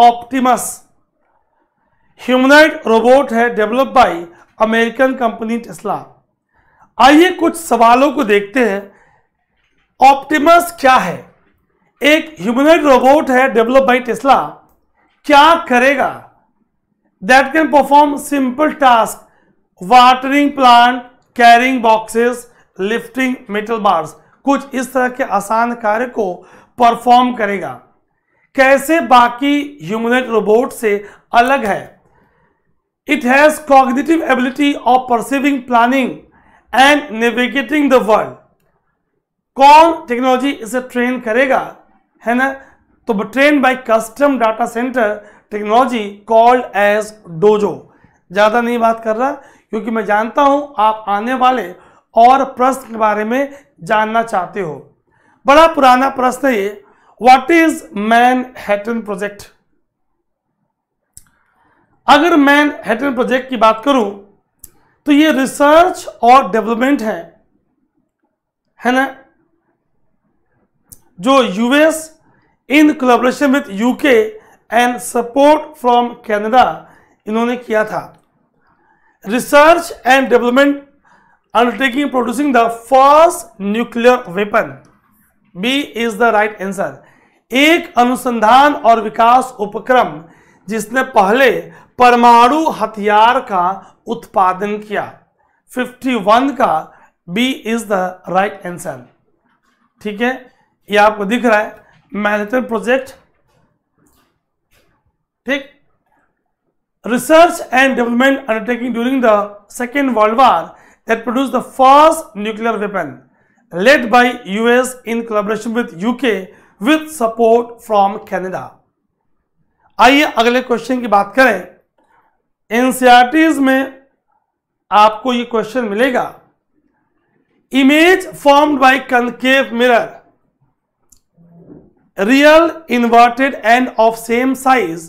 ऑप्टिमस ह्यूमनाइड रोबोट है develop by American company Tesla आइए कुछ सवालों को देखते हैं ऑप्टिमस क्या है एक ह्यूमनाइड रोबोट है डेवलप बाय टेस्ला क्या करेगा that can perform simple task watering plant carrying boxes lifting metal bars कुछ इस तरह के आसान कार्य को परफॉर्म करेगा कैसे बाकी ह्यूमन रोबोट से अलग है it has cognitive ability of perceiving planning and navigating the world कौन टेक्नोलॉजी इसे ट्रेन करेगा है ना तो train by custom data centre technology called as Dojo ज़्यादा नहीं बात कर रहा क्योंकि मैं जानता हूं आप आने वाले और प्रश्न के बारे में जानना चाहते हो बड़ा पुराना प्रश्न ये what is Manhattan project अगर मैन हैटन प्रोजेक्ट की बात करूं तो ये रिसर्च और डेवलपमेंट है है ना जो US in collaboration with UK and support from Canada इन्होंने किया था research and development undertaking producing the first nuclear weapon B is the right answer एक अनुसंधान और विकास उपक्रम जिसने पहले परमाणु हथियार का उत्पादन किया 51 का B is the right answer ठीक है ये आपको दिख रहा है मैनेजर प्रोजेक्ट ठीक research and development undertaking during the second world war that produce the first nuclear weapon led by US in collaboration with UK के विथ सपोर्ट फ्रॉम कैनेडा आइए अगले क्वेश्चन की बात करें एनसीआरटीज e में आपको ये क्वेश्चन मिलेगा image formed by concave mirror real inverted and of same size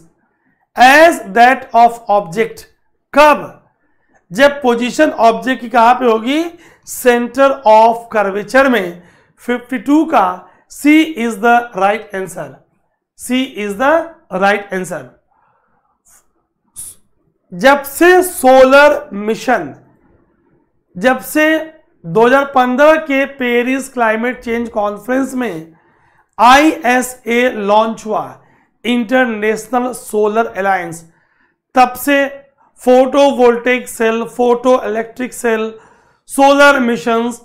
as that of object कब जब पोजीशन ऑब्जेक्ट की कहां पे होगी सेंटर ऑफ कर्वेचर में 52 का C is the right answer. C is the right answer. जब से सोलर मिशन जब से 2015 के पेरिस क्लाइमेट चेंज कॉन्फ्रेंस में ए लॉन्च हुआ इंटरनेशनल सोलर अलायंस तब से photocell photoelectric cell solar missions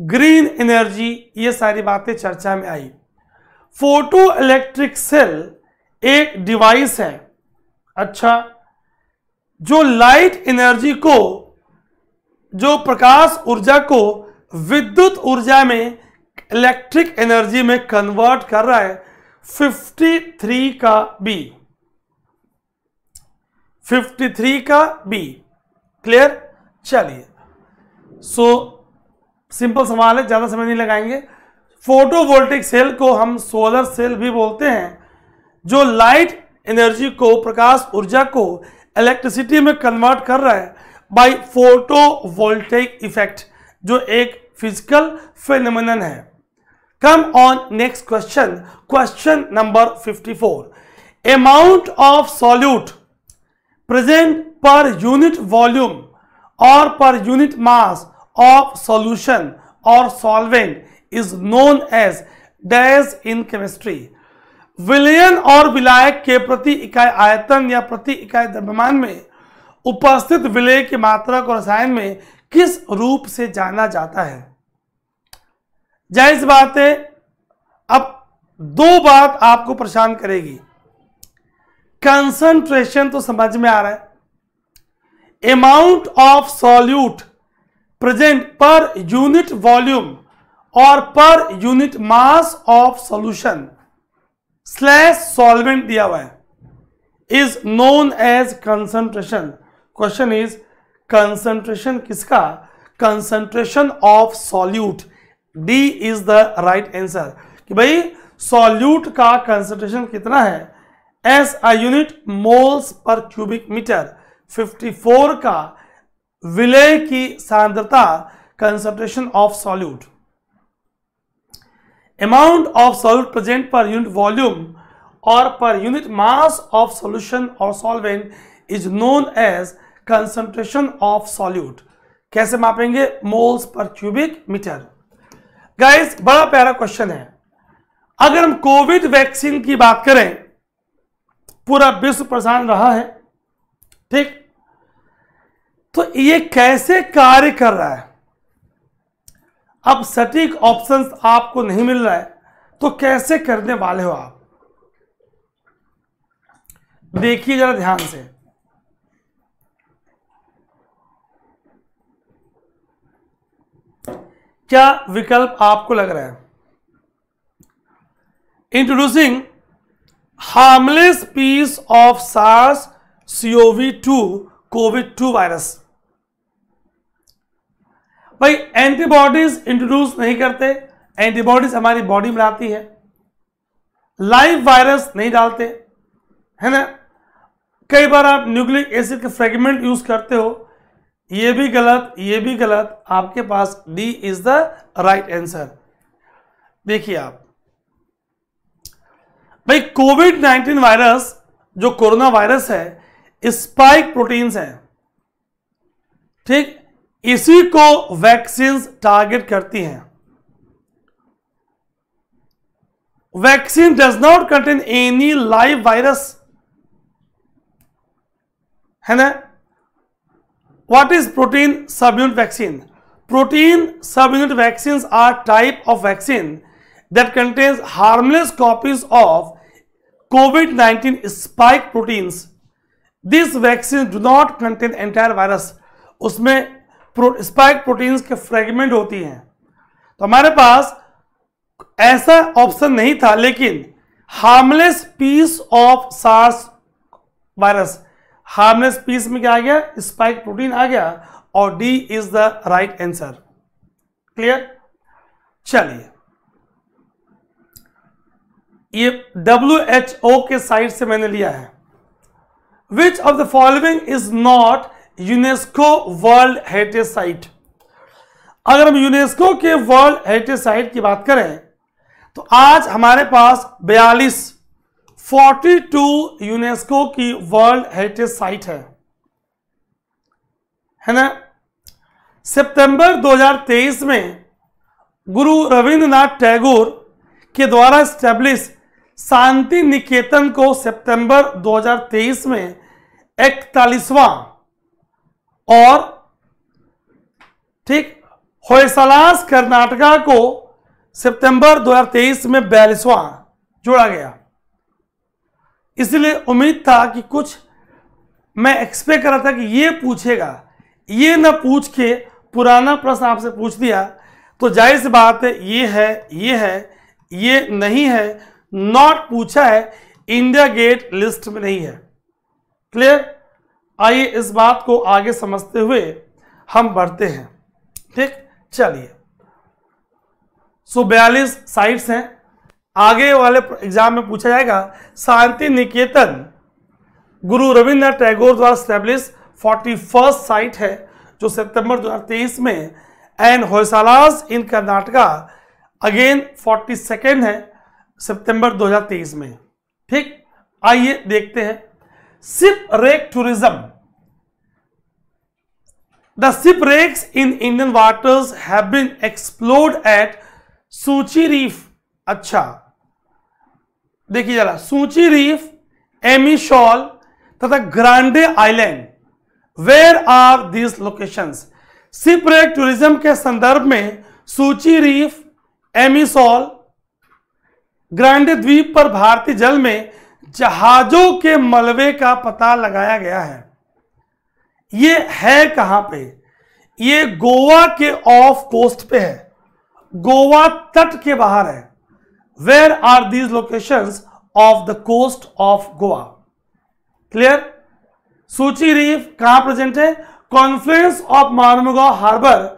green energy ये सारी बातें चर्चा में आई फोटो इलेक्ट्रिक सेल एक डिवाइस है अच्छा जो लाइट एनर्जी को जो प्रकाश ऊर्जा को विद्युत ऊर्जा में इलेक्ट्रिक एनर्जी में कन्वर्ट कर रहा है 53 का बी 53 का बी क्लियर चलिए सो so, सिंपल सवाल है ज़्यादा समय नहीं लगाएंगे फोटोवोल्टिक सेल को हम सोलर सेल भी बोलते हैं जो लाइट एनर्जी को प्रकाश ऊर्जा को इलेक्ट्रिसिटी में कन्वर्ट कर रहा है बाय फोटोवोल्टिक इफेक्ट जो एक फिजिकल फिनमिनन है come on next question question number 54 amount of solute present per unit volume और per unit mass of solution or solvent is known as dash in chemistry विलयन और विलायक के प्रति इकाई आयतन या प्रति इकाई द्रव्यमान में उपस्थित विलय की मात्रा को रसायन में किस रूप से जाना जाता है जायज बात है अब दो बात आपको परेशान करेगी कंसंट्रेशन तो समझ में आ रहा है amount of solute present per unit volume और per unit mass of solution slash solvent दिया हुआ है is known as concentration question is concentration किसका concentration of solute D is the right answer कि भाई सॉल्यूट का कंसंट्रेशन कितना है as a unit moles per cubic metre 54 का विलय की सांद्रता concentration of solute amount of solute present per unit volume और per unit mass of solution और solvent is known as concentration of solute कैसे मापेंगे moles per cubic metre guys बड़ा प्यारा क्वेश्चन है अगर हम कोविड वैक्सीन की बात करें पूरा विश्व प्रसारण रहा है ठीक तो ये कैसे कार्य कर रहा है अब सटीक ऑप्शंस आपको नहीं मिल रहा है तो कैसे करने वाले हो आप देखिए जरा ध्यान से क्या विकल्प आपको लग रहा है introducing harmless piece of SARS CoV two Covid two virus भाई एंटीबॉडीज इंट्रोड्यूस नहीं करते एंटीबॉडीज हमारी बॉडी में आती है लाइव वायरस नहीं डालते है ना कई बार आप न्यूक्लिक एसिड के फ्रेगमेंट यूज करते हो ये भी गलत ये भी गलत आपके पास D is the right answer देखिए आप भाई कोविड नाइन्टीन वायरस जो कोरोना वायरस है स्पाइक प्रोटीन्स है ठीक इसी को वैक्सीन टारगेट करती हैं vaccine does not contain any live virus है ना what is protein subunit vaccine protein subunit vaccine are type of vaccine that contains harmless copies of Covid nineteen spike proteins this vaccine do not contain entire virus उसमें प्रो, spike proteins के fragment होती हैं तो हमारे पास ऐसा option नहीं था लेकिन harmless piece of SARS virus harmless piece में क्या आ गया स्पाइक प्रोटीन आ गया और D is the right answer clear चलिए ये डब्ल्यू एच ओ के साइड से मैंने लिया है which of the following is not UNESCO world heritage site अगर हम यूनेस्को के वर्ल्ड हेरिटेज साइट की बात करें तो आज हमारे पास 42 42 यूनेस्को की वर्ल्ड हेरिटेज साइट है है ना सितंबर 2023 में गुरु रविंद्रनाथ टैगोर के द्वारा स्टैब्लिश शांति निकेतन को सितंबर 2023 में इकतालीसवां और ठीक होयसलास कर्नाटका को सितंबर 2023 में बयालीसवा जोड़ा गया इसलिए उम्मीद था कि कुछ मैं एक्सपेक्ट कर रहा था कि ये पूछेगा ये ना पूछ के पुराना प्रश्न आपसे पूछ दिया तो जाहिर सी बात है ये है ये है ये नहीं है नॉट पूछा है इंडिया गेट लिस्ट में नहीं है क्लियर आइए इस बात को आगे समझते हुए हम बढ़ते हैं ठीक चलिए सो बयालीस साइट्स हैं आगे वाले एग्जाम में पूछा जाएगा शांति निकेतन गुरु रविन्द्रनाथ टैगोर द्वारा स्टैब्लिश फोर्टी फर्स्ट साइट है जो सितंबर 2023 में एन Hoysalas in Karnataka again forty second है सितंबर 2023 में ठीक आइए देखते हैं wreck tourism the the wreck in Indian waters have been explored at Suchi reef अच्छा देखिए जरा सूची रीफ एमिशॉल तथा Grande island where are these locations shipwreck tourism के संदर्भ में सूची रीफ एमिसॉल ग्रांडे द्वीप पर भारतीय जल में जहाजों के मलबे का पता लगाया गया है ये है कहां पे ये गोवा के ऑफ कोस्ट पे है गोवा तट के बाहर है where are these location off the coast of Goa clear Suchi reef कहां प्रेजेंट है confluence of Mormugao harbour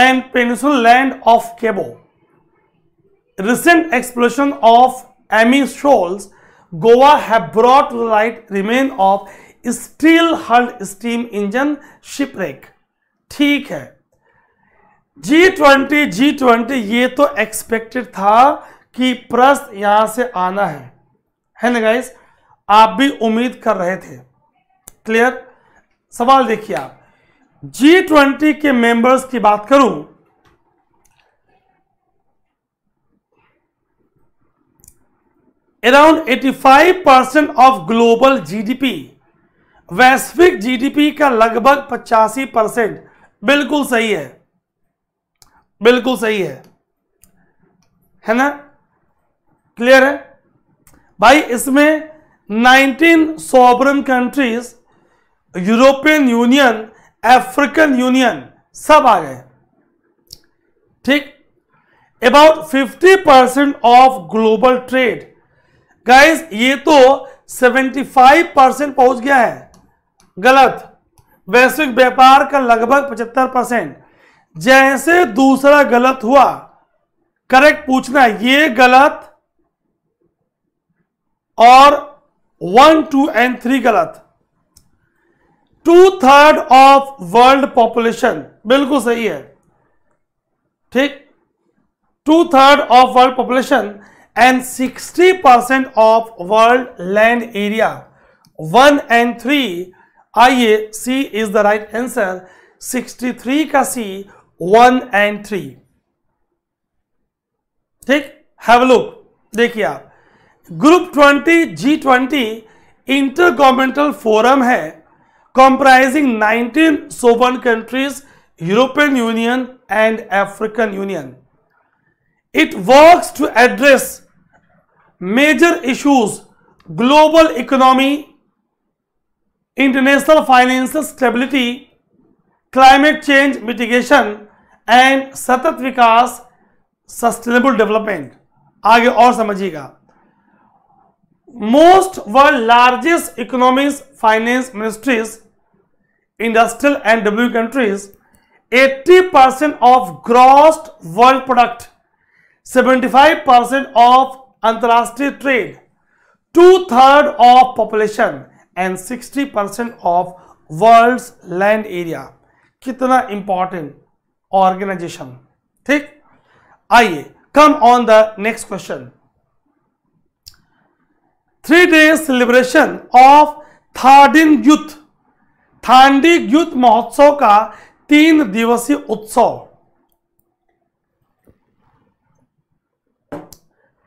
and peninsula land of Cabo recent exploration of Amee shoals Goa have brought to light light remain of steel steam steam engine shipwreck. ठीक है G twenty G twenty ये तो expected था कि प्रश्न यहां से आना है है ना गाइस आप भी उम्मीद कर रहे थे क्लियर सवाल देखिए आप जी ट्वेंटी के मेंबर्स की बात करूं around 85 percent of global GDP वैश्विक जीडीपी का लगभग पचासी परसेंट बिल्कुल सही है बिल्कुल सही है है ना क्लियर है भाई इसमें 19 sovereign countries European Union African Union सब आ गए ठीक about 50 percent of global trade guys ये तो 75 परसेंट पहुंच गया है गलत वैश्विक व्यापार का लगभग 75 परसेंट जैसे दूसरा गलत हुआ करेक्ट पूछना ये गलत और वन टू एंड थ्री गलत two third of world population बिल्कुल सही है ठीक two third of world population and sixty percent of world land area one and three आइए C is the right answer three का सी वन एंड थ्री ठीक have look देखिए आप group twenty G twenty intergovernmental forum है comprising nineteen sovereign countries European Union and African Union It works to address major issues, global economy, international financial stability, climate change mitigation and सतत विकास sustainable development. आगे और समझिएगा most world largest economics finance ministries industrial and W countries 80% percent of gross world product 75 percent of अंतरराष्ट्रीय trade two third of population and 60 percent of world land area कितना important organisation ठीक आइए come on the next question three day celebration of थार्डिन युद्ध थांडी युद्ध महोत्सव का तीन दिवसीय उत्सव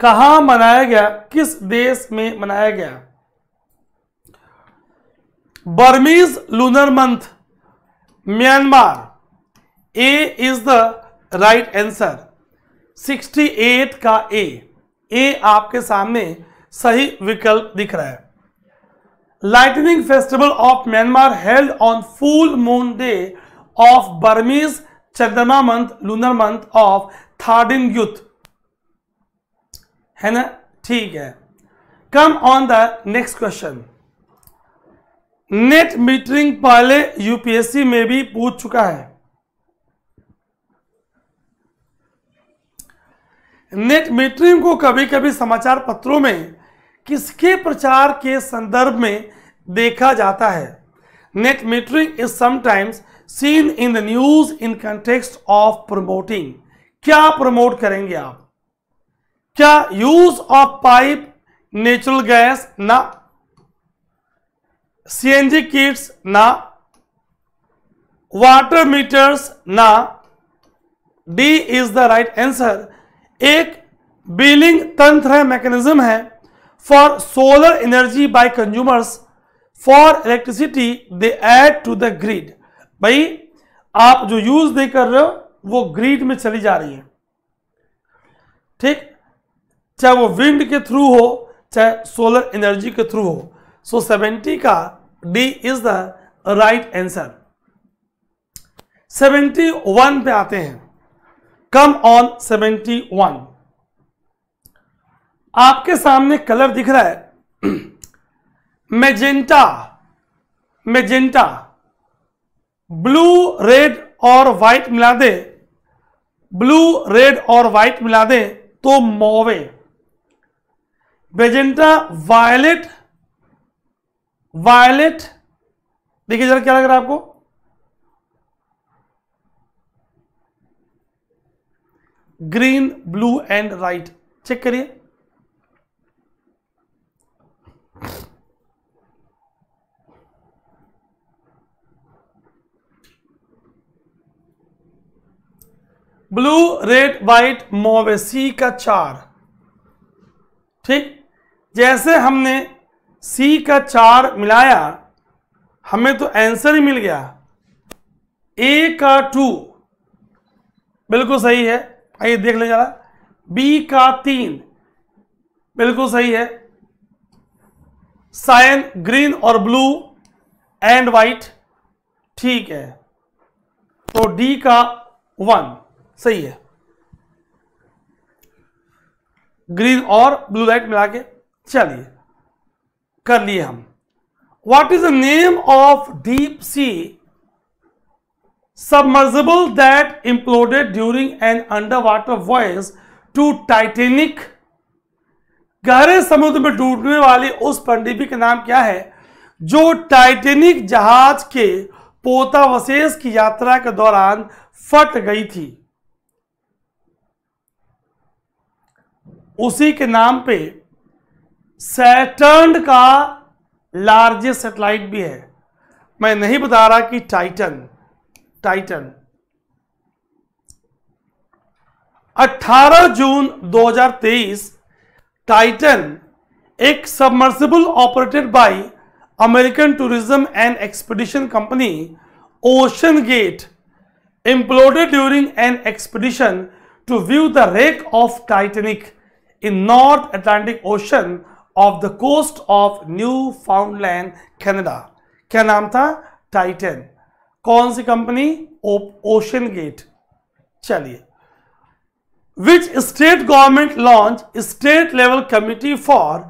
कहा मनाया गया किस देश में मनाया गया Burmese lunar month Myanmar A is the right answer 68 का ए ए आपके सामने सही विकल्प दिख रहा है lightning festival of Myanmar held on full moon day of Burmese चंद्रमा मंथ लूनर मंथ ऑफ इन यूथ है ना ठीक है come on the next question net metering पहले यूपीएससी में भी पूछ चुका है नेट मीटरिंग को कभी कभी समाचार पत्रों में किसके प्रचार के संदर्भ में देखा जाता है net metering is sometimes seen in the news in context of promoting क्या प्रमोट करेंगे आप क्या use of pipe natural gas ना सीएनजी किट्स ना वाटर मीटर्स ना D is the right answer एक बिलिंग तंत्र है मैकेनिज्म है for solar energy by consumers for electricity they add to the grid भाई आप जो यूज नहीं कर रहे हो वो ग्रीड में चली जा रही है ठीक चाहे वो विंड के थ्रू हो चाहे सोलर एनर्जी के थ्रू हो सो so, सेवेंटी का D is the right answer seventy one पे आते हैं कम ऑन सेवेंटी वन आपके सामने कलर दिख रहा है मेजेंटा मेजेंटा ब्लू रेड और वाइट मिला दे ब्लू रेड और व्हाइट मिला दे तो मोवे मेजेंटा वायलेट वायलेट देखिए जरा क्या लग रहा है आपको green blue and right check करिए blue red white mauve C का चार ठीक जैसे हमने सी का चार मिलाया हमें तो आंसर ही मिल गया ए का टू बिल्कुल सही है आइए देख ले जरा बी का तीन बिल्कुल सही है साइन ग्रीन और ब्लू एंड वाइट ठीक है तो डी का वन सही है ग्रीन और ब्लू लाइट मिला के चलिए कर लिए हम what is the name of deep sea submersible that imploded during an under water voyage to Titanic गहरे समुद्र में डूबने वाली उस पंडिपी का नाम क्या है जो टाइटेनिक जहाज के पोतावशेष की यात्रा के दौरान फट गई थी उसी के नाम पे सैटर्न का लार्जेस्ट सेटेलाइट भी है मैं नहीं बता रहा कि टाइटन टाइटन 18 जून 2023 टाइटन एक submersible operated by American tourism and expedition company Ocean Gate imploded during an expedition to view the wreck of Titanic in North Atlantic Ocean off the coast of Newfoundland Canada क्या नाम था Titan कौन सी company Ocean Gate चलिए which state government launch state level committee for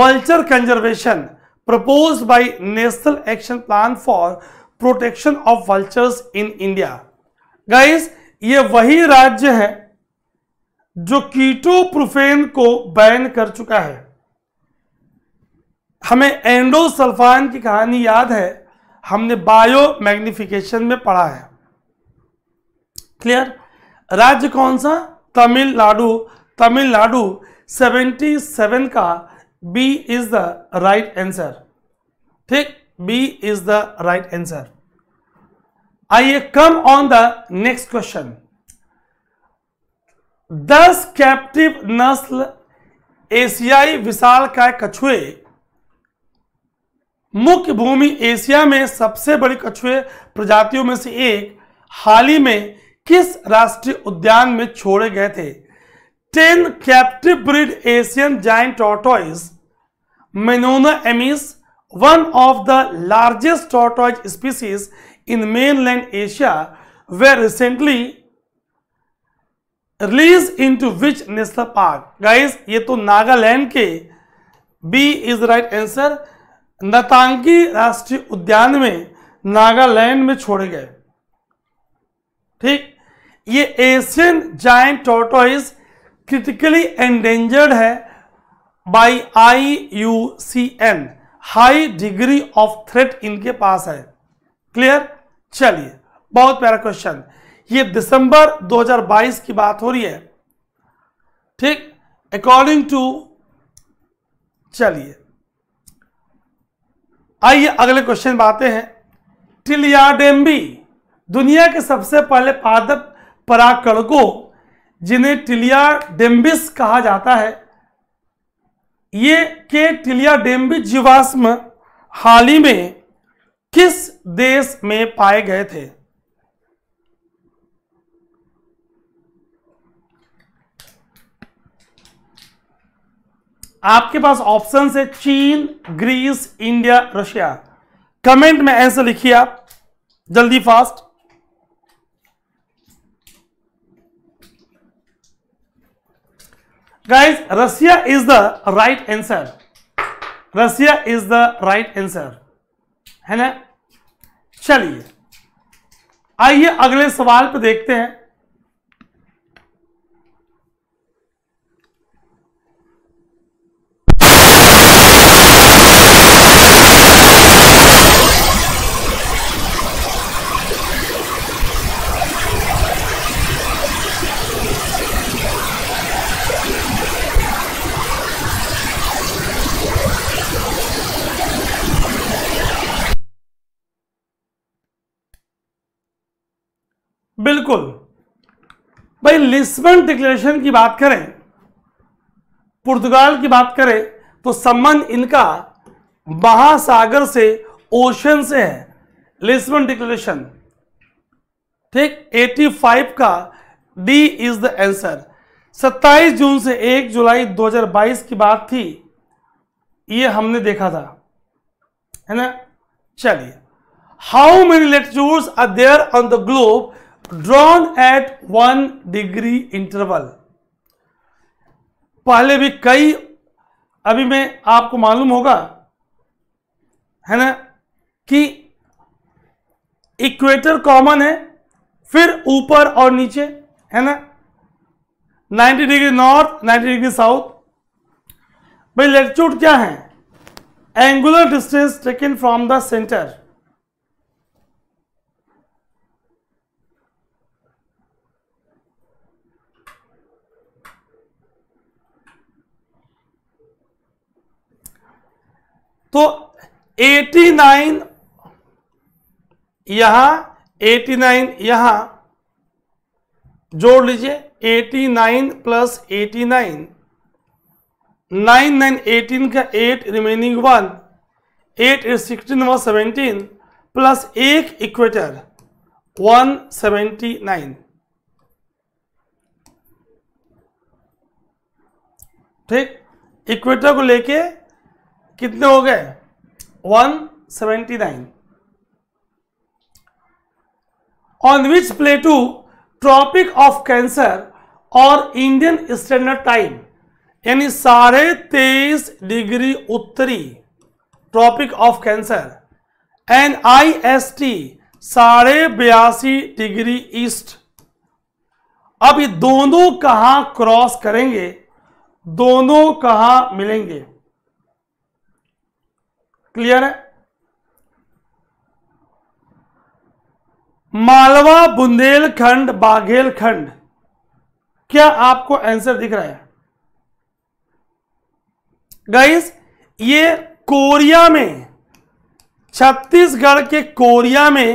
vulture conservation propose by national action plan for protection of vultures in India guys ये वही राज्य है जो कीटो प्रोफेन को बैन कर चुका है हमें एंडोसल्फान की कहानी याद है हमने बायो मैग्निफिकेशन में पढ़ा है क्लियर राज्य कौन सा तमिलनाडु तमिलनाडु 77 का B is the right answer ठीक B is the right answer आइए come on the next question दस कैप्टिव नस्ल एशियाई विशाल का कछुए मुख्य भूमि एशिया में सबसे बड़ी कछुए प्रजातियों में से एक हाल ही में किस राष्ट्रीय उद्यान में छोड़े गए थे ten captive breed Asian giant tortoise manouria emys one of the largest tortoise species in mainland Asia were recently release into which national park guys ये तो नागालैंड के B is right answer Ntangki राष्ट्रीय उद्यान में नागालैंड में छोड़े गए ठीक ये Asian giant tortoise critically endangered है by I U C N high degree of threat इनके पास है क्लियर चलिए बहुत प्यारा क्वेश्चन ये दिसंबर 2022 की बात हो रही है ठीक अकॉर्डिंग टू चलिए आइए अगले क्वेश्चन में आते हैं टिलियाडेम्बी दुनिया के सबसे पहले पादप पराकड़कों जिन्हें टिलियाडेम्बिस कहा जाता है ये के टिलियाडेम्बी जीवाश्म हाल ही में किस देश में पाए गए थे आपके पास ऑप्शन है चीन ग्रीस इंडिया रशिया कमेंट में आंसर लिखिए आप जल्दी fast guys Russia is the right answer Russia is the right answer है ना चलिए आइए अगले सवाल पे देखते हैं बिल्कुल भाई लिस्बन डिक्लेरेशन की बात करें पुर्तगाल की बात करें तो संबंध इनका महासागर से ओशन से है लिस्बन डिक्लेरेशन ठीक 85 का डी इज द आंसर 27 जून से 1 जुलाई 2022 की बात थी ये हमने देखा था है ना चलिए how many latitudes are there on the globe drawn at one degree interval पहले भी कई अभी मैं आपको मालूम होगा है ना कि इक्वेटर कॉमन है फिर ऊपर और नीचे है ना 90 डिग्री नॉर्थ 90 डिग्री साउथ भाई लेटिट्यूड क्या है angular distance taken from the centre तो 89 यहां एटी नाइन यहां जोड़ लीजिए 89 plus eighty nine nine nine eighteen का eight remaining one eight is sixteen one seventeen plus एक इक्वेटर वन सेवेंटी नाइन ठीक इक्वेटर को लेके कितने हो गए 179 on which plateau tropic of cancer और इंडियन स्टैंडर्ड टाइम यानी साढ़े तेईस डिग्री उत्तरी tropic of cancer and I S T साढ़े बयासी डिग्री ईस्ट अब ये दोनों कहां क्रॉस करेंगे दोनों कहां मिलेंगे क्लियर है मालवा बुंदेलखंड बाघेलखंड क्या आपको आंसर दिख रहा है गाइस ये कोरिया में छत्तीसगढ़ के कोरिया में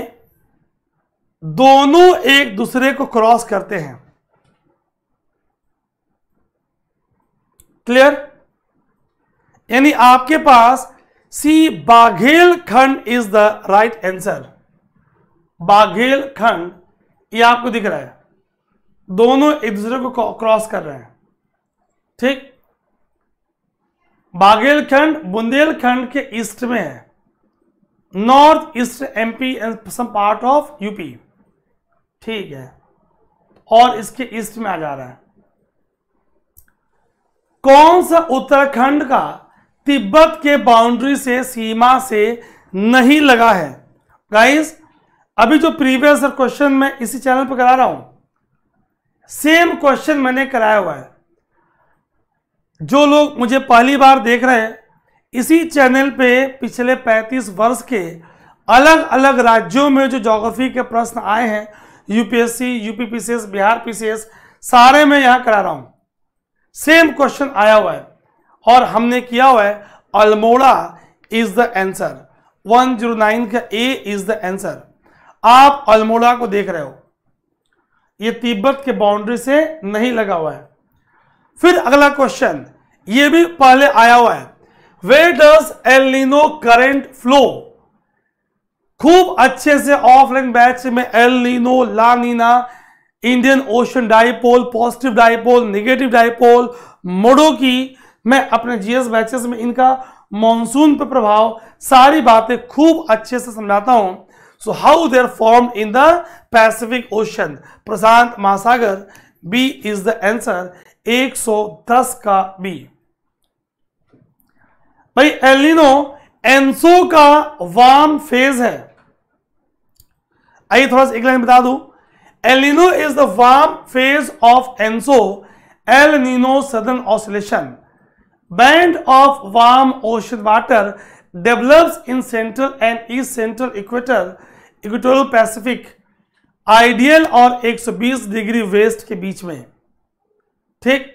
दोनों एक दूसरे को क्रॉस करते हैं क्लियर यानी आपके पास C Baghelkhand is the right answer Baghelkhand ये आपको दिख रहा है दोनों एक दूसरे को क्रॉस कर रहे हैं ठीक बागेलखंड बुंदेलखंड के ईस्ट में है north east MP and some part of UP ठीक है और इसके ईस्ट में आ जा रहा है कौन सा उत्तराखंड का तिब्बत के बाउंड्री से सीमा से नहीं लगा है गाइस अभी जो प्रीवियस क्वेश्चन मैं इसी चैनल पर करा रहा हूं सेम क्वेश्चन मैंने कराया हुआ है जो लोग मुझे पहली बार देख रहे हैं इसी चैनल पे पिछले 35 वर्ष के अलग अलग राज्यों में जो जोग्राफी के प्रश्न आए हैं UPSC UP PCS Bihar PCS सारे में यहां करा रहा हूं सेम क्वेश्चन आया हुआ है और हमने किया हुआ है अल्मोड़ा इज द एंसर 109 का ए इज द एंसर आप अल्मोड़ा को देख रहे हो ये तिब्बत के बाउंड्री से नहीं लगा हुआ है फिर अगला क्वेश्चन ये भी पहले आया हुआ है why does El Nino current flow खूब अच्छे से ऑफलाइन बैच में El Nino La Nina Indian Ocean dipole positive dipole negative dipole मोडो की मैं अपने जीएस बैचेस में इनका मॉनसून पर प्रभाव सारी बातें खूब अच्छे से समझाता हूं so how there form in the Pacific Ocean प्रशांत महासागर बी इज द आंसर 110 का बी भाई एलिनो एंसो का वार्म फेज है आइए थोड़ा सा एक लाइन बता दू El Nino is the warm phase of ENSO El Nino Southern Oscillation band of warm ocean water develops in central and east central equator equatorial Pacific ideal और 120 degree west के बीच में ठीक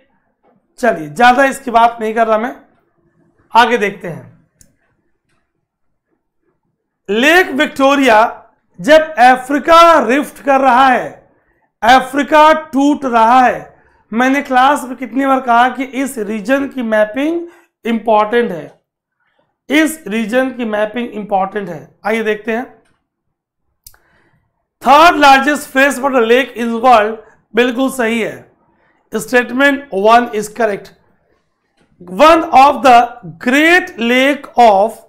चलिए ज्यादा इसकी बात नहीं कर रहा मैं आगे देखते हैं लेक विक्टोरिया जब अफ्रीका रिफ्ट कर रहा है अफ्रीका टूट रहा है मैंने क्लास में कितनी बार कहा कि इस रीजन की मैपिंग इंपॉर्टेंट है इस रीजन की मैपिंग इंपॉर्टेंट है आइए देखते हैं third largest fresh water lake in world बिल्कुल सही है statement one is correct one of the great lake of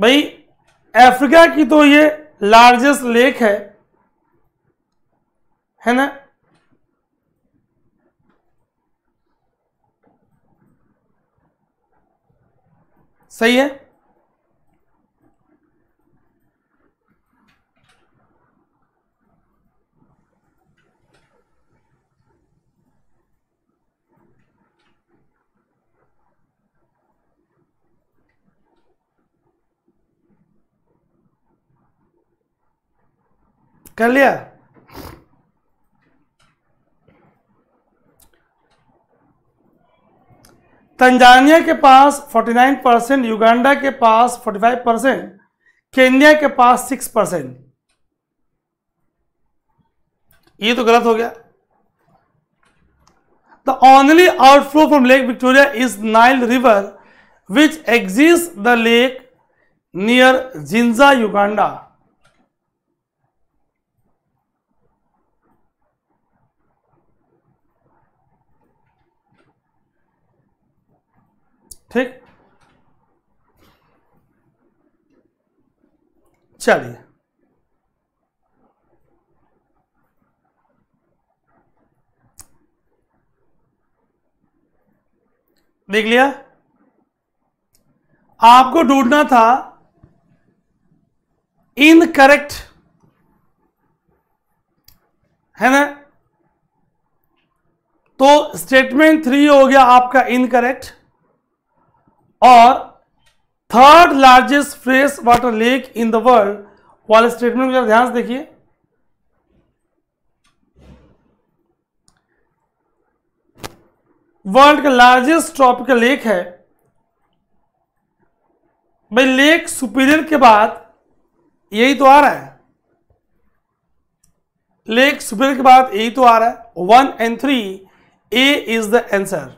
भाई अफ्रीका की तो ये लार्जेस्ट लेक है है ना सही है कर लिया तंजानिया के पास 49 परसेंट युगांडा के पास 45 परसेंट केन्या के पास 6 परसेंट ये तो गलत हो गया the only outflow from Lake Victoria is Nile river which exist the lake near Jinja Uganda ठीक चलिए देख लिया आपको ढूंढना था इन करेक्ट है ना तो स्टेटमेंट थ्री हो गया आपका इनकरेक्ट और third largest fresh water lake in the world वाले स्टेटमेंट को ध्यान से देखिए वर्ल्ड का लार्जेस्ट ट्रॉपिकल लेक है भाई लेक सुपीरियर के बाद यही तो आ रहा है लेक सुपीरियर के बाद यही तो आ रहा है one and three A is the answer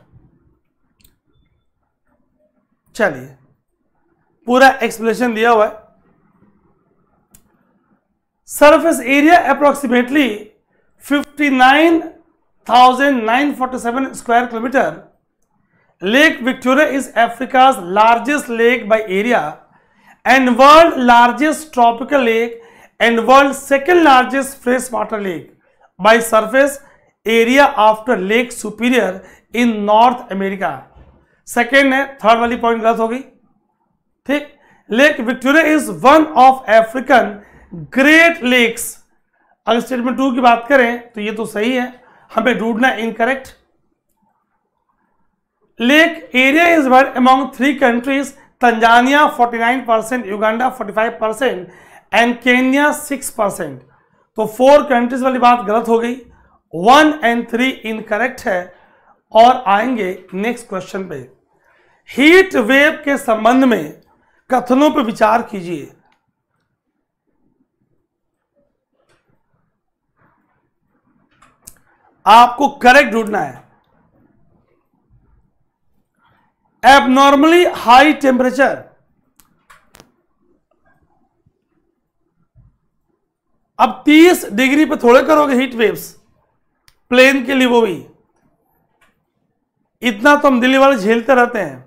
चलिए पूरा एक्सप्लेनेशन दिया हुआ है surface area approximately 59,947 square kilometre lake Victoria is Africa largest lake by area and world largest tropical lake and world second largest fresh water lake by surface area after Lake Superior in North America second है third वाली point गलत होगी ठीक Lake Victoria is one of African great lakes अगर statement to की बात करें तो ये तो सही है हमें ढूंढना incorrect lake area is word among three countries Tanzania 49 percent Uganda 45 percent and Kenya 6 percent तो फोर कंट्रीज वाली बात गलत हो गई वन एंड थ्री इनकरेक्ट है और आएंगे नेक्स्ट क्वेश्चन पे हीट वेव के संबंध में कथनों पर विचार कीजिए आपको करेक्ट ढूंढना है एबनॉर्मली हाई टेम्परेचर अब 30 डिग्री पे थोड़े करोगे हीट वेव्स प्लेन के लिए वो भी इतना तो हम दिल्ली वाले झेलते रहते हैं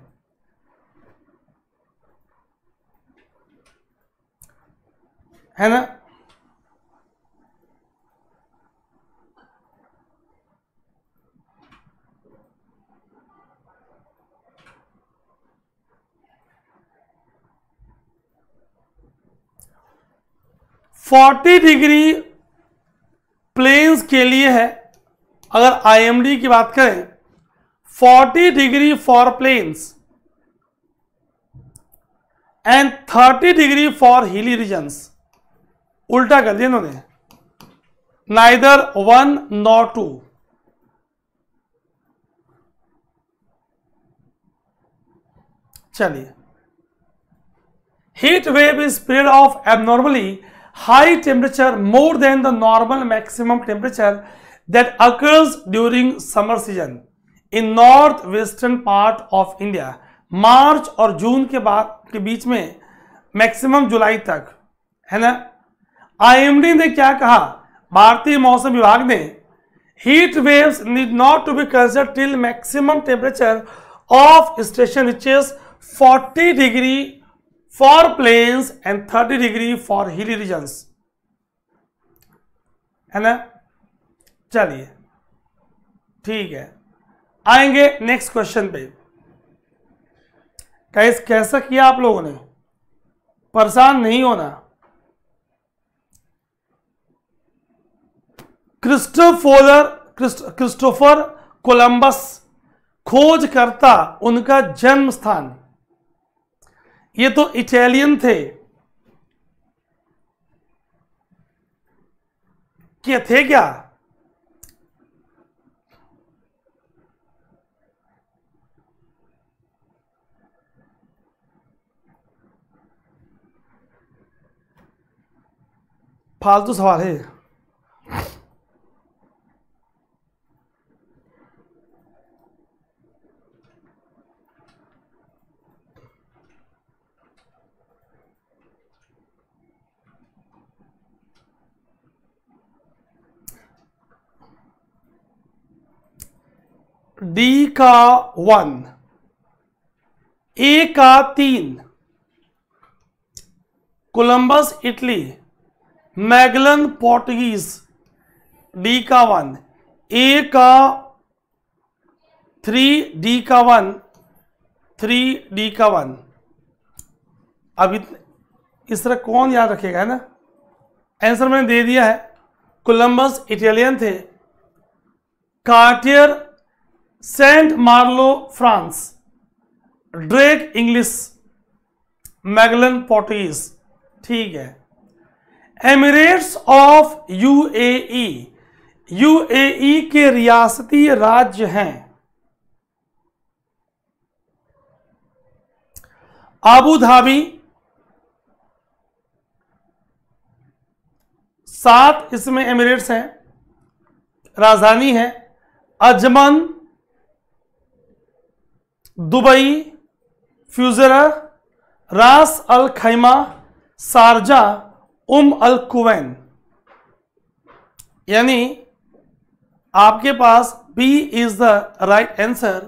है ना फोर्टी डिग्री प्लेन्स के लिए है अगर आईएमडी की बात करें 40 degree for plains and 30 degree for hilly regions. Ulta कर Neither one nor two. Not heat wave is spread of abnormally high temperature more than the normal maximum temperature that occurs during summer season in north western part of India मार्च और जून के बाद के बीच में maximum जुलाई तक है ना आईएमडी ने क्या कहा भारतीय मौसम विभाग ने heat waves need not to be consider till maximum temperature of station which is 40 degree for plains and thirty degree for hilly region है ना चलिए ठीक है आएंगे नेक्स्ट क्वेश्चन पे कैस कैसा किया आप लोगों ने परेशान नहीं होना क्रिस्टोफोलर क्रिस्टोफर कोलंबस खोज करता उनका जन्म स्थान ये तो इटालियन थे क्या थे क्या फालतू सवाल है डी का वन ए का तीन Columbus Italy Magellan Portuguese D का वन ए का थ्री डी का वन थ्री डी का वन अब इतने इस तरह कौन याद रखेगा है ना आंसर मैंने दे दिया है कोलंबस इटालियन थे Cartier Saint Malo France Drake English Magellan Portuguese ठीक है एमिरेट्स ऑफ यूएई यूएई के रियासती राज्य हैं आबू धाबी सात इसमें एमिरेट्स हैं राजधानी है अजमन दुबई फ्यूजरा रास अल खैमा सारजा उम अल कुवैन यानी आपके पास B is the right answer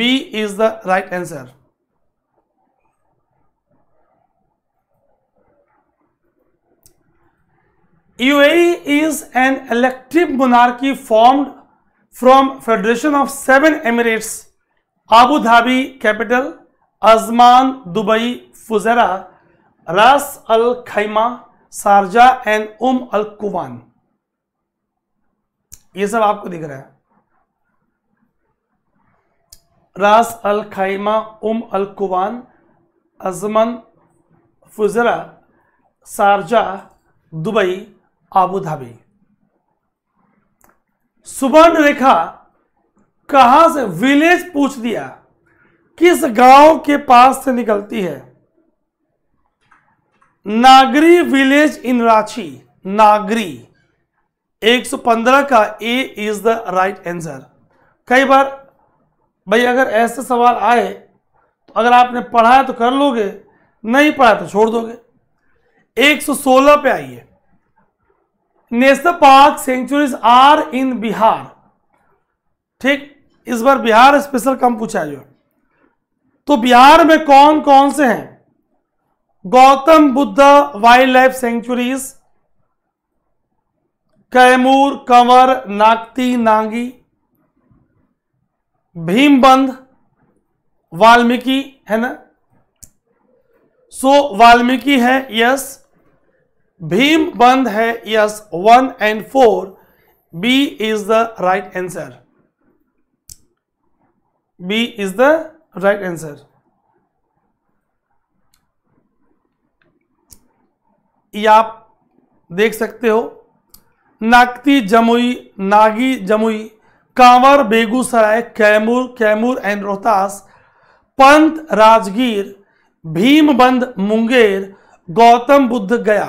B is the right answer UAE is an elective monarchy formed from Federation of Seven Emirates, Abu Dhabi capital, Azman, Dubai, Fujairah रास Al खैमा Sharjah and um al कुवान ये सब आपको दिख रहा है Ras Al Khaimah Umm al Quwain Ajman Fujairah Sharjah Dubai Abu Dhabi Subarnarekha कहां से village पूछ दिया किस गांव के पास से निकलती है नागरी विलेज इन रांची नागरी 115 का A is the right answer कई बार भाई अगर ऐसे सवाल आए तो अगर आपने पढ़ा है तो कर लोगे नहीं पढ़ा तो छोड़ दोगे 116 पे आइए national park sanctuaries are in Bihar ठीक इस बार बिहार स्पेशल कम पूछा जो तो बिहार में कौन कौन से हैं Gautam Buddha wild life sanctuaries Kaimur Kanwar Nakti Nagi Bhimbandh Valmiki है ना सो so, वाल्मीकि है यस भीमबंध है yes one and four B is the right answer B is the right answer ये आप देख सकते हो नागती जमुई नागी जमुई कांवर बेगूसराय कैमूर कैमूर एंड रोहतास पंत राजगीर भीमबंद मुंगेर गौतम बुद्ध गया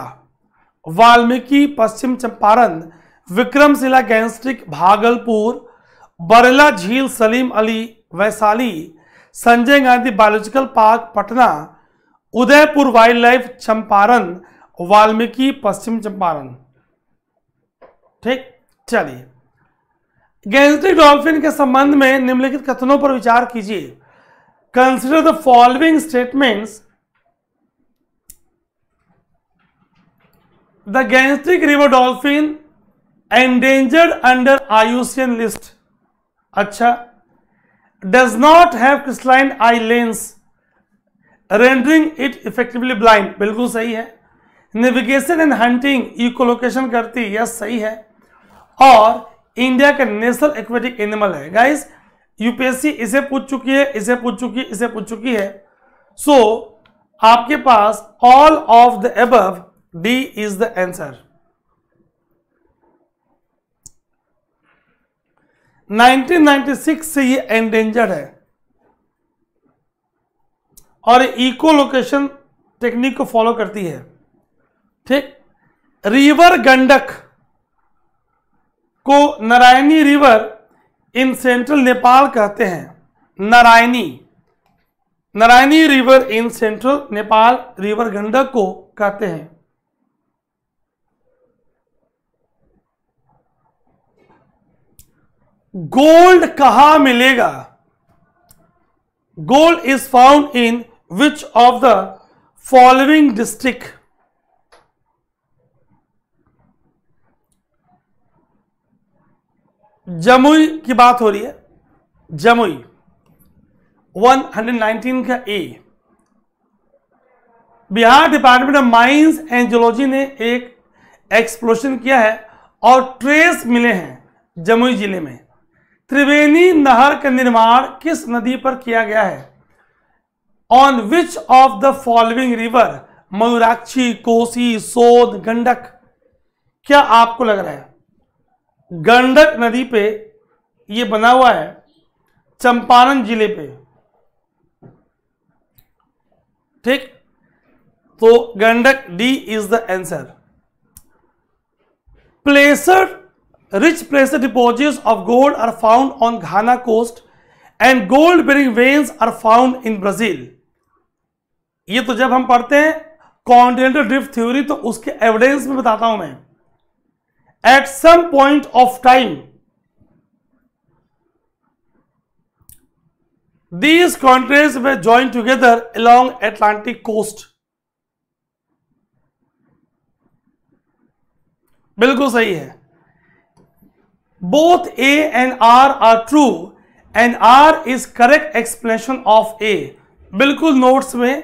वाल्मीकि पश्चिम चंपारण विक्रमशिला गैंगस्ट्रिक भागलपुर बरेला झील Salim Ali Vaishali Sanjay Gandhi biological park Patna Udaipur wild life Champaran Valmiki Paschim Champaran ठीक चलिए गैंगस्ट्रिक डॉल्फिन के संबंध में निम्नलिखित कथनों पर विचार कीजिए consider the following statement the Gangetic river dolphin endangered under IUCN list अच्छा does not have crystalline eye lens rendering it effectively blind बिल्कुल सही है नेविगेशन एंड हंटिंग इकोलोकेशन करती है सही है और इंडिया का नेशनल एक्वेटिक एनिमल है गाइस यूपीएससी इसे पूछ चुकी है इसे पूछ चुकी है इसे पूछ चुकी है सो so, आपके पास all of the above D is the answer 1996 से ये एंडेंजर्ड है और इको लोकेशन टेक्निक को फॉलो करती है ठीक रिवर गंडक को Narayani river in central Nepal कहते हैं Narayani Narayani river in central Nepal river Gandak को कहते हैं गोल्ड कहा मिलेगा gold is found in which of the following district Jamui की बात हो रही है जमुई 119 का ए Bihar department of mines and geology ने एक एक्सप्लोशन किया है और ट्रेस मिले हैं जमुई जिले में त्रिवेणी नहर का निर्माण किस नदी पर किया गया है on which of the following river Mayurakshi Kosi Sone Gandak क्या आपको लग रहा है गंडक नदी पे ये बना हुआ है चंपारण जिले पे ठीक तो Gandak D is the answer placer rich placer deposit of gold are found on Ghana coast and gold bearing veins are found in Brazil ये तो जब हम पढ़ते हैं कॉन्टिनेंटल ड्रिफ्ट थ्योरी तो उसके एविडेंस में बताता हूं मैं at some point of time these countries were join together along Atlantic coast बिल्कुल सही है both A and R are true and R is correct explanation of A बिल्कुल नोट्स में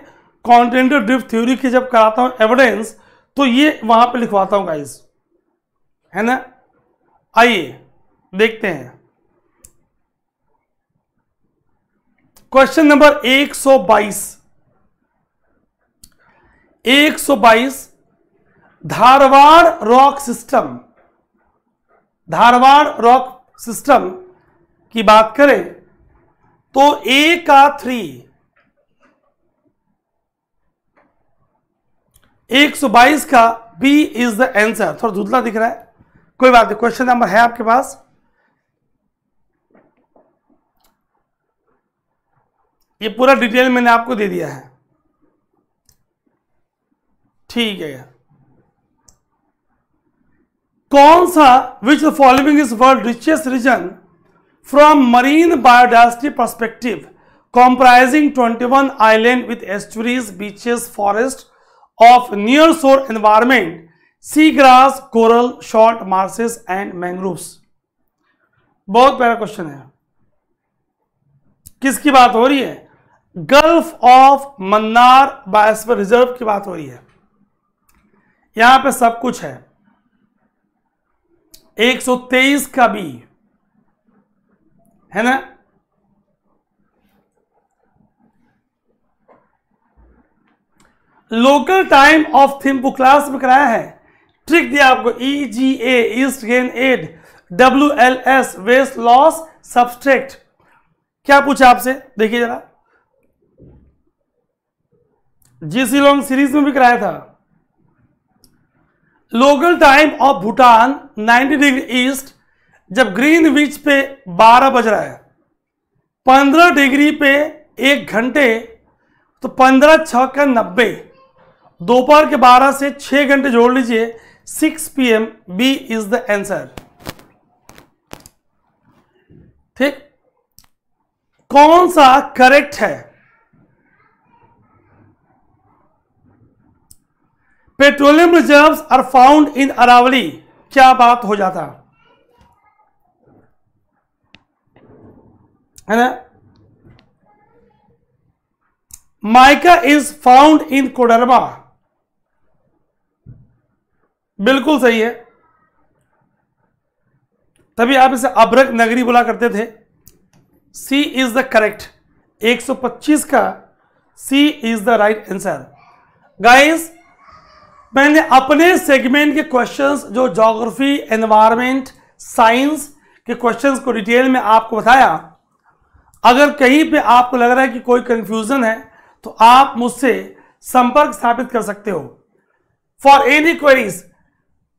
कॉन्टिनेंटल ड्रिफ्ट थ्योरी की जब कराता हूं एविडेंस तो ये वहां पे लिखवाता हूं गाइज है ना आइए देखते हैं question number 122 122 Dharwad rock system Dharwad rock system की बात करें तो ए का थ्री एक सौ बाईस का बी इज द आंसर थोड़ा धुतला दिख रहा है कोई बात नहीं क्वेश्चन नंबर है आपके पास ये पूरा डिटेल मैंने आपको दे दिया है ठीक है कौन सा which the following is world richest region from marine biodiversity perspective twenty 21 island with estuaries beaches forest of near shore environment sea grass coral salt marshes and mangroves बहुत प्यारा क्वेश्चन है किसकी बात हो रही है gulf of Mannar biosphere reserve की बात हो रही है यहां पे सब कुछ है 123 का बी है ना local time of Thimphu class में कराया है ट्रिक दिया आपको E G east gain add W L S west loss subtract क्या पूछा आपसे देखिए जरा जीसी लॉन्ग सीरीज में भी कराया था local time of Bhutan 90 degree east जब ग्रीन बीच पे 12 बज रहा है 15 डिग्री पे एक घंटे तो 15 छ का नब्बे दोपहर के 12 से 6 घंटे जोड़ लीजिए six P M B is the answer ठीक कौन सा करेक्ट है petroleum reserves are found in Aravalli क्या बात हो जाता है ना mica is found in Koderma बिल्कुल सही है तभी आप इसे अभ्रक नगरी बोला करते थे सी इज द करेक्ट 125 का C is the right answer guys मैंने अपने सेगमेंट के क्वेश्चंस जो जोग्राफी एनवायरमेंट साइंस के क्वेश्चंस को डिटेल में आपको बताया अगर कहीं पे आपको लग रहा है कि कोई कंफ्यूजन है तो आप मुझसे संपर्क स्थापित कर सकते हो फॉर एनी क्वेरीज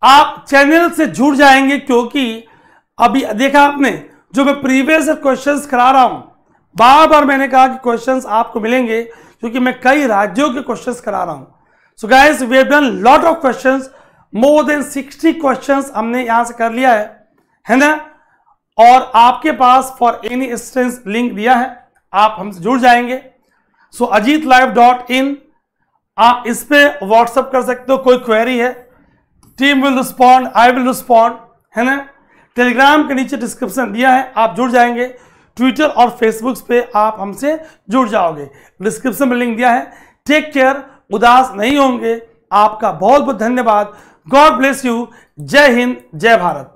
आप चैनल से जुड़ जाएंगे क्योंकि अभी देखा आपने जो मैं प्रीवियस क्वेश्चंस करा रहा हूं बार बार मैंने कहा कि क्वेश्चंस आपको मिलेंगे क्योंकि मैं कई राज्यों के क्वेश्चंस करा रहा हूं so guys we have done lot of questions more than 60 questions हमने यहां से कर लिया है है ना और आपके पास फॉर एनी इंस्टेंस लिंक दिया है आप हमसे जुड़ जाएंगे so so, Ajit live dot in आप इस पर व्हाट्सअप कर सकते हो कोई क्वेरी है team will respond I will respond है ना टेलीग्राम के नीचे डिस्क्रिप्शन दिया है आप जुड़ जाएंगे ट्विटर और फेसबुक पे आप हमसे जुड़ जाओगे डिस्क्रिप्शन में लिंक दिया है टेक केयर उदास नहीं होंगे आपका बहुत बहुत धन्यवाद गॉड ब्लेस यू जय हिंद जय भारत